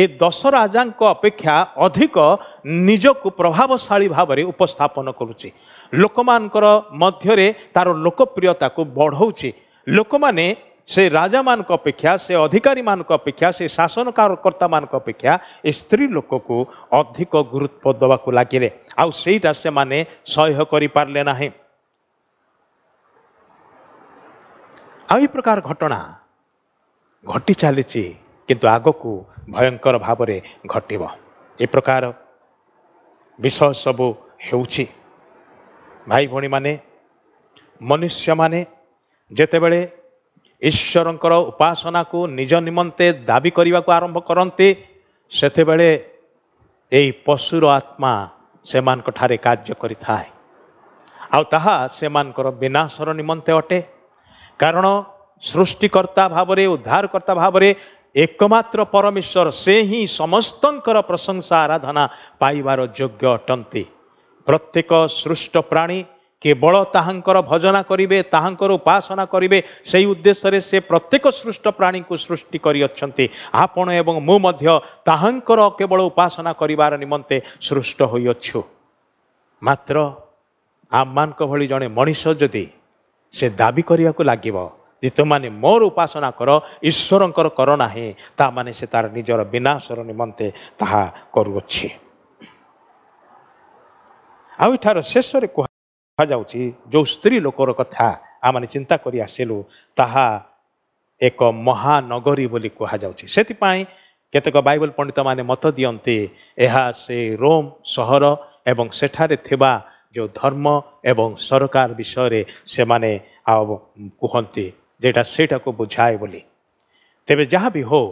A: ଏ ଦଶ ରାଜାଙ୍କ ଅପେକ୍ଷା ଅଧିକ ନିଜକୁ ପ୍ରଭାବଶାଳୀ ଭାବରେ ଉପସ୍ଥାପନ କରୁଛି ଲୋକମାନଙ୍କର ମଧ୍ୟରେ ତାର ଲୋକପ୍ରିୟତାକୁ ବଢ଼ଉଛି ଲୋକମାନେ ସେ ରାଜାମାନଙ୍କ ଅପେକ୍ଷା ସେ ଅଧିକାରୀମାନଙ୍କ ଅପେକ୍ଷା ସେ ଶାସନକର୍ତ୍ତାମାନଙ୍କ ଅପେକ୍ଷା ଏ ସ୍ତ୍ରୀ ଲୋକକୁ ଅଧିକ ଗୁରୁତ୍ୱ ଦେବାକୁ ଲାଗିଲେ ଆଉ ସେଇଟା ସେମାନେ ସହ୍ୟ କରିପାରିଲେ ନାହିଁ ଆଉ ଏ ପ୍ରକାର ଘଟଣା ଘଟି ଚାଲିଛି କିନ୍ତୁ ଆଗକୁ ଭୟଙ୍କର ଭାବରେ ଘଟିବ ଏ ପ୍ରକାର ବିଷୟ ସବୁ ହେଉଛି ଭାଇ ଭଉଣୀମାନେ ମନୁଷ୍ୟମାନେ ଯେତେବେଳେ ଈଶ୍ୱରଙ୍କର ଉପାସନାକୁ ନିଜ ନିମନ୍ତେ ଦାବି କରିବାକୁ ଆରମ୍ଭ କରନ୍ତି ସେତେବେଳେ ଏଇ ପଶୁର ଆତ୍ମା ସେମାନଙ୍କଠାରେ କାର୍ଯ୍ୟ କରିଥାଏ ଆଉ ତାହା ସେମାନଙ୍କର ବିନାଶର ନିମନ୍ତେ ଅଟେ କାରଣ ସୃଷ୍ଟିକର୍ତ୍ତା ଭାବରେ ଉଦ୍ଧାରକର୍ତ୍ତା ଭାବରେ ଏକମାତ୍ର ପରମେଶ୍ୱର ସେ ହିଁ ସମସ୍ତଙ୍କର ପ୍ରଶଂସା ଆରାଧନା ପାଇବାର ଯୋଗ୍ୟ ଅଟନ୍ତି ପ୍ରତ୍ୟେକ ସୃଷ୍ଟ ପ୍ରାଣୀ କେବଳ ତାହାଙ୍କର ଭଜନା କରିବେ ତାହାଙ୍କର ଉପାସନା କରିବେ ସେହି ଉଦ୍ଦେଶ୍ୟରେ ସେ ପ୍ରତ୍ୟେକ ସୃଷ୍ଟ ପ୍ରାଣୀଙ୍କୁ ସୃଷ୍ଟି କରିଅଛନ୍ତି ଆପଣ ଏବଂ ମୁଁ ମଧ୍ୟ ତାହାଙ୍କର କେବଳ ଉପାସନା କରିବାର ନିମନ୍ତେ ସୃଷ୍ଟ ହୋଇଅଛୁ ମାତ୍ର ଆମମାନଙ୍କ ଭଳି ଜଣେ ମଣିଷ ଯଦି ସେ ଦାବି କରିବାକୁ ଲାଗିବ ଯେ ତୁମାନେ ମୋର ଉପାସନା କର ଈଶ୍ୱରଙ୍କର କର ନାହିଁ ତାମାନେ ସେ ତାର ନିଜର ବିନାଶର ନିମନ୍ତେ ତାହା କରୁଅଛି ଆଉ ଏଠାର ଶେଷରେ କୁହାଯାଉଛି ଯେଉଁ ସ୍ତ୍ରୀ ଲୋକର କଥା ଆମେ ଚିନ୍ତା କରି ଆସିଲୁ ତାହା ଏକ ମହାନଗରୀ ବୋଲି କୁହାଯାଉଛି ସେଥିପାଇଁ କେତେକ ବାଇବଲ ପଣ୍ଡିତମାନେ ମତ ଦିଅନ୍ତି ଏହା ସେ ରୋମ୍ ସହର ଏବଂ ସେଠାରେ ଥିବା ଯେଉଁ ଧର୍ମ ଏବଂ ସରକାର ବିଷୟରେ ସେମାନେ ଆଉ କୁହନ୍ତି ଯେଟା ସେଇଟାକୁ ବୁଝାଏ ବୋଲି ତେବେ ଯାହା ବି ହଉ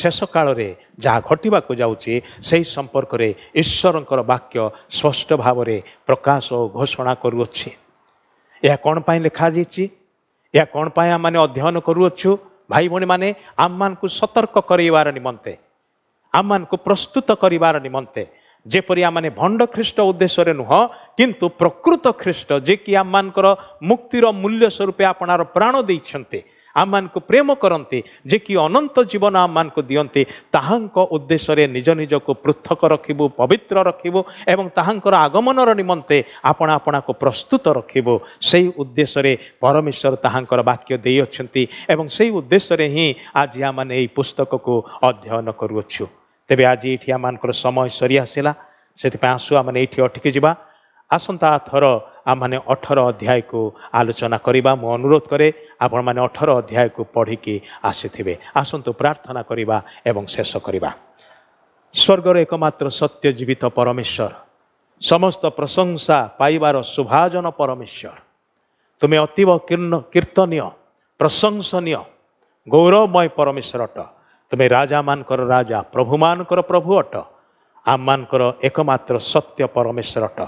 A: ଶେଷ କାଳରେ ଯାହା ଘଟିବାକୁ ଯାଉଛି ସେହି ସମ୍ପର୍କରେ ଈଶ୍ୱରଙ୍କର ବାକ୍ୟ ସ୍ପଷ୍ଟ ଭାବରେ ପ୍ରକାଶ ଓ ଘୋଷଣା କରୁଅଛି ଏହା କ'ଣ ପାଇଁ ଲେଖାଯାଇଛି ଏହା କ'ଣ ପାଇଁ ଆମେ ଅଧ୍ୟୟନ କରୁଅଛୁ ଭାଇ ଭଉଣୀମାନେ ଆମମାନଙ୍କୁ ସତର୍କ କରାଇବାର ନିମନ୍ତେ ଆମମାନଙ୍କୁ ପ୍ରସ୍ତୁତ କରିବାର ନିମନ୍ତେ ଯେପରି ଆମେ ଭଣ୍ଡଖ୍ରୀଷ୍ଟ ଉଦ୍ଦେଶ୍ୟରେ ନୁହଁ কিন্তু ପ୍ରକୃତ ଖ୍ରୀଷ୍ଟ ଯିଏକି ଆମମାନଙ୍କର ମୁକ୍ତିର ମୂଲ୍ୟ ସ୍ୱରୂପେ ଆପଣାର ପ୍ରାଣ ଦେଇଛନ୍ତି ଆମମାନଙ୍କୁ ପ୍ରେମ କରନ୍ତି ଯିଏକି ଅନନ୍ତ ଜୀବନ ଆମମାନଙ୍କୁ ଦିଅନ୍ତି ତାହାଙ୍କ ଉଦ୍ଦେଶ୍ୟରେ ନିଜ ନିଜକୁ ପୃଥକ ରଖିବୁ ପବିତ୍ର ରଖିବୁ ଏବଂ ତାହାଙ୍କର ଆଗମନର ନିମନ୍ତେ ଆପଣା ଆପଣାକୁ ପ୍ରସ୍ତୁତ ରଖିବୁ ସେହି ଉଦ୍ଦେଶ୍ୟରେ ପରମେଶ୍ୱର ତାହାଙ୍କର ବାକ୍ୟ ଦେଇଅଛନ୍ତି ଏବଂ ସେହି ଉଦ୍ଦେଶ୍ୟରେ ହିଁ ଆଜି ଆମମାନେ ଏହି ପୁସ୍ତକକୁ ଅଧ୍ୟୟନ କରୁଅଛୁ ତେବେ ଆଜି ଏଠି ଆମମାନଙ୍କର ସମୟ ସରି ଆସିଲା ସେଥିପାଇଁ ଆସୁ ଆମମାନେ ଏଇଠି ଅଟକି ଯିବା ଆସନ୍ତା ଥର ଆମମାନେ ଅଠର ଅଧ୍ୟାୟକୁ ଆଲୋଚନା କରିବା ମୁଁ ଅନୁରୋଧ କରେ ଆପଣମାନେ ଅଠର ଅଧ୍ୟାୟକୁ ପଢ଼ିକି ଆସିଥିବେ ଆସନ୍ତୁ ପ୍ରାର୍ଥନା କରିବା ଏବଂ ଶେଷ କରିବା ସ୍ୱର୍ଗର ଏକମାତ୍ର ସତ୍ୟ ଜୀବିତ ପରମେଶ୍ୱର ସମସ୍ତ ପ୍ରଶଂସା ପାଇବାର ଶୁଭାଜନ ପରମେଶ୍ୱର ତୁମେ ଅତୀବ କୀର୍ତ୍ତନୀୟ ପ୍ରଶଂସନୀୟ ଗୌରବମୟ ପରମେଶ୍ୱର ଅଟ ତୁମେ ରାଜାମାନଙ୍କର ରାଜା ପ୍ରଭୁମାନଙ୍କର ପ୍ରଭୁ ଅଟ ଆମମାନଙ୍କର ଏକମାତ୍ର ସତ୍ୟ ପରମେଶ୍ୱର ଅଟ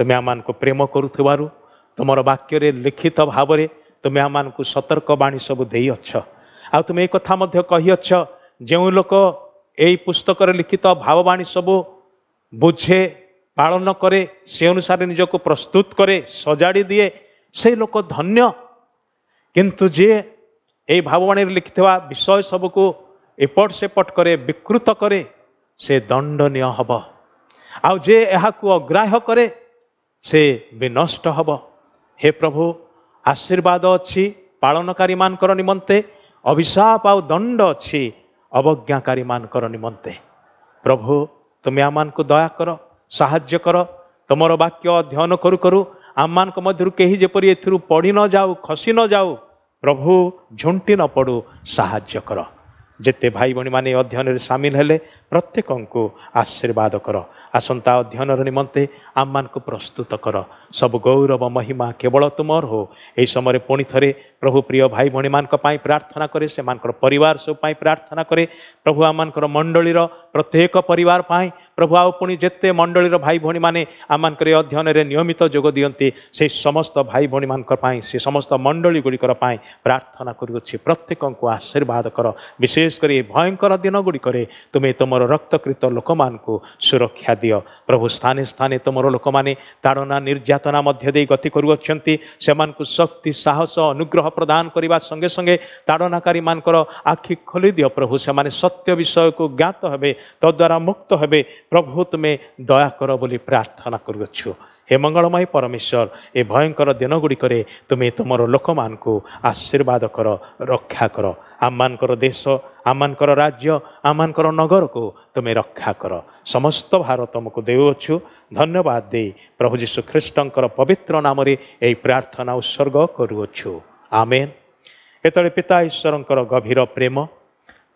A: ତୁମେ ଆମମାନଙ୍କୁ ପ୍ରେମ କରୁଥିବାରୁ ତୁମର ବାକ୍ୟରେ ଲିଖିତ ଭାବରେ ତୁମେ ଆମମାନଙ୍କୁ ସତର୍କବାଣୀ ସବୁ ଦେଇଅଛ ଆଉ ତୁମେ ଏ କଥା ମଧ୍ୟ କହିଅଛ ଯେଉଁ ଲୋକ ଏହି ପୁସ୍ତକରେ ଲିଖିତ ଭାବବାଣୀ ସବୁ ବୁଝେ ପାଳନ କରେ ସେ ଅନୁସାରେ ନିଜକୁ ପ୍ରସ୍ତୁତ କରେ ସଜାଡ଼ି ଦିଏ ସେ ଲୋକ ଧନ୍ୟ କିନ୍ତୁ ଯିଏ ଏହି ଭାବବାଣୀରେ ଲିଖିଥିବା ବିଷୟ ସବୁକୁ ଏପଟ ସେପଟ କରେ ବିକୃତ କରେ ସେ ଦଣ୍ଡନୀୟ ହେବ ଆଉ ଯିଏ ଏହାକୁ ଅଗ୍ରାହ୍ୟ କରେ ସେ ବି ନଷ୍ଟ ହେବ ହେ ପ୍ରଭୁ ଆଶୀର୍ବାଦ ଅଛି ପାଳନକାରୀମାନଙ୍କର ନିମନ୍ତେ ଅଭିଶାପ ଆଉ ଦଣ୍ଡ ଅଛି ଅବଜ୍ଞାକାରୀମାନଙ୍କର ନିମନ୍ତେ ପ୍ରଭୁ ତୁମେ ଆମମାନଙ୍କୁ ଦୟା କର ସାହାଯ୍ୟ କର ତୁମର ବାକ୍ୟ ଅଧ୍ୟୟନ କରୁ କରୁ ଆମମାନଙ୍କ ମଧ୍ୟରୁ କେହି ଯେପରି ଏଥିରୁ ପଢ଼ି ନ ଯାଉ ଖସି ନ ଯାଉ ପ୍ରଭୁ ଝୁଣ୍ଟି ନ ପଡ଼ୁ ସାହାଯ୍ୟ କର ଯେତେ ଭାଇ ଭଉଣୀମାନେ ଅଧ୍ୟୟନରେ ସାମିଲ ହେଲେ ପ୍ରତ୍ୟେକଙ୍କୁ ଆଶୀର୍ବାଦ କର ଆସନ୍ତା ଅଧ୍ୟୟନର ନିମନ୍ତେ ଆମମାନଙ୍କୁ ପ୍ରସ୍ତୁତ କର ସବୁ ଗୌରବ ମହିମା କେବଳ ତୁମର ହଉ ଏହି ସମୟରେ ପୁଣି ଥରେ ପ୍ରଭୁ ପ୍ରିୟ ଭାଇ ଭଉଣୀମାନଙ୍କ ପାଇଁ ପ୍ରାର୍ଥନା କରେ ସେମାନଙ୍କର ପରିବାର ସବୁ ପାଇଁ ପ୍ରାର୍ଥନା କରେ ପ୍ରଭୁ ଆମମାନଙ୍କର ମଣ୍ଡଳୀର ପ୍ରତ୍ୟେକ ପରିବାର ପାଇଁ প্রভু আও পুঁ যেতে মণ্ডলীর ভাই ভী মানে আমার এই অধ্যয়নের নিয়মিত যোগ দিকে সেই সমস্ত ভাই ভী মান সে সমস্ত মণ্ডলীগুড়ির প্রার্থনা করুছি প্রত্যেক আশীর্বাদ কর বিশেষ করে এই ভয়ঙ্কর দিনগুড়ি তুমি তোমার রক্তকৃত লোক সুরক্ষা দিও প্রভু স্থানে স্থানে তোমার লোক মানে তাড়না নির্যাতনা মধ্য দিয়ে গতি করুচ্ছেন সে শক্তি সাহস অনুগ্রহ প্রদান করা সঙ্গে সঙ্গে তাড়নাকারী মানকর আখি খোলি দিও প্রভু সে সত্য বিষয়ক জ্ঞাত হবে তদ্বারা মুক্ত হবে ପ୍ରଭୁ ତୁମେ ଦୟା କର ବୋଲି ପ୍ରାର୍ଥନା କରୁଅଛୁ ହେ ମଙ୍ଗଳମୟ ପରମେଶ୍ୱର ଏ ଭୟଙ୍କର ଦିନଗୁଡ଼ିକରେ ତୁମେ ତୁମର ଲୋକମାନଙ୍କୁ ଆଶୀର୍ବାଦ କର ରକ୍ଷା କର ଆମମାନଙ୍କର ଦେଶ ଆମମାନଙ୍କର ରାଜ୍ୟ ଆମମାନଙ୍କର ନଗରକୁ ତୁମେ ରକ୍ଷା କର ସମସ୍ତ ଭାର ତୁମକୁ ଦେଉଅଛୁ ଧନ୍ୟବାଦ ଦେଇ ପ୍ରଭୁ ଯୀଶୁ ଖ୍ରୀଷ୍ଟଙ୍କର ପବିତ୍ର ନାମରେ ଏହି ପ୍ରାର୍ଥନା ଉତ୍ସର୍ଗ କରୁଅଛୁ ଆମେନ୍ ଏତେବେଳେ ପିତା ଈଶ୍ୱରଙ୍କର ଗଭୀର ପ୍ରେମ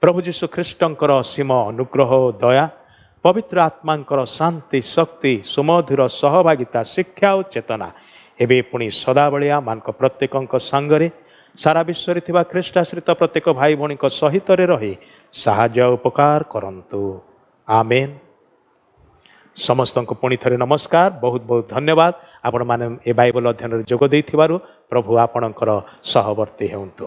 A: ପ୍ରଭୁ ଯୀଶୁ ଖ୍ରୀଷ୍ଟଙ୍କର ଅସୀମ ଅନୁଗ୍ରହ ଓ ଦୟା ପବିତ୍ର ଆତ୍ମାଙ୍କର ଶାନ୍ତି ଶକ୍ତି ସୁମଧୁର ସହଭାଗିତା ଶିକ୍ଷା ଓ ଚେତନା ଏବେ ପୁଣି ସଦାବଳିଆ ମାନଙ୍କ ପ୍ରତ୍ୟେକଙ୍କ ସାଙ୍ଗରେ ସାରା ବିଶ୍ୱରେ ଥିବା ଖ୍ରୀଷ୍ଟାଶ୍ରିତ ପ୍ରତ୍ୟେକ ଭାଇ ଭଉଣୀଙ୍କ ସହିତରେ ରହି ସାହାଯ୍ୟ ଉପକାର କରନ୍ତୁ ଆମେନ୍ ସମସ୍ତଙ୍କୁ ପୁଣି ଥରେ ନମସ୍କାର ବହୁତ ବହୁତ ଧନ୍ୟବାଦ ଆପଣମାନେ ଏ ବାଇବଲ ଅଧ୍ୟୟନରେ ଯୋଗ ଦେଇଥିବାରୁ ପ୍ରଭୁ ଆପଣଙ୍କର ସହବର୍ତ୍ତୀ ହେଉନ୍ତୁ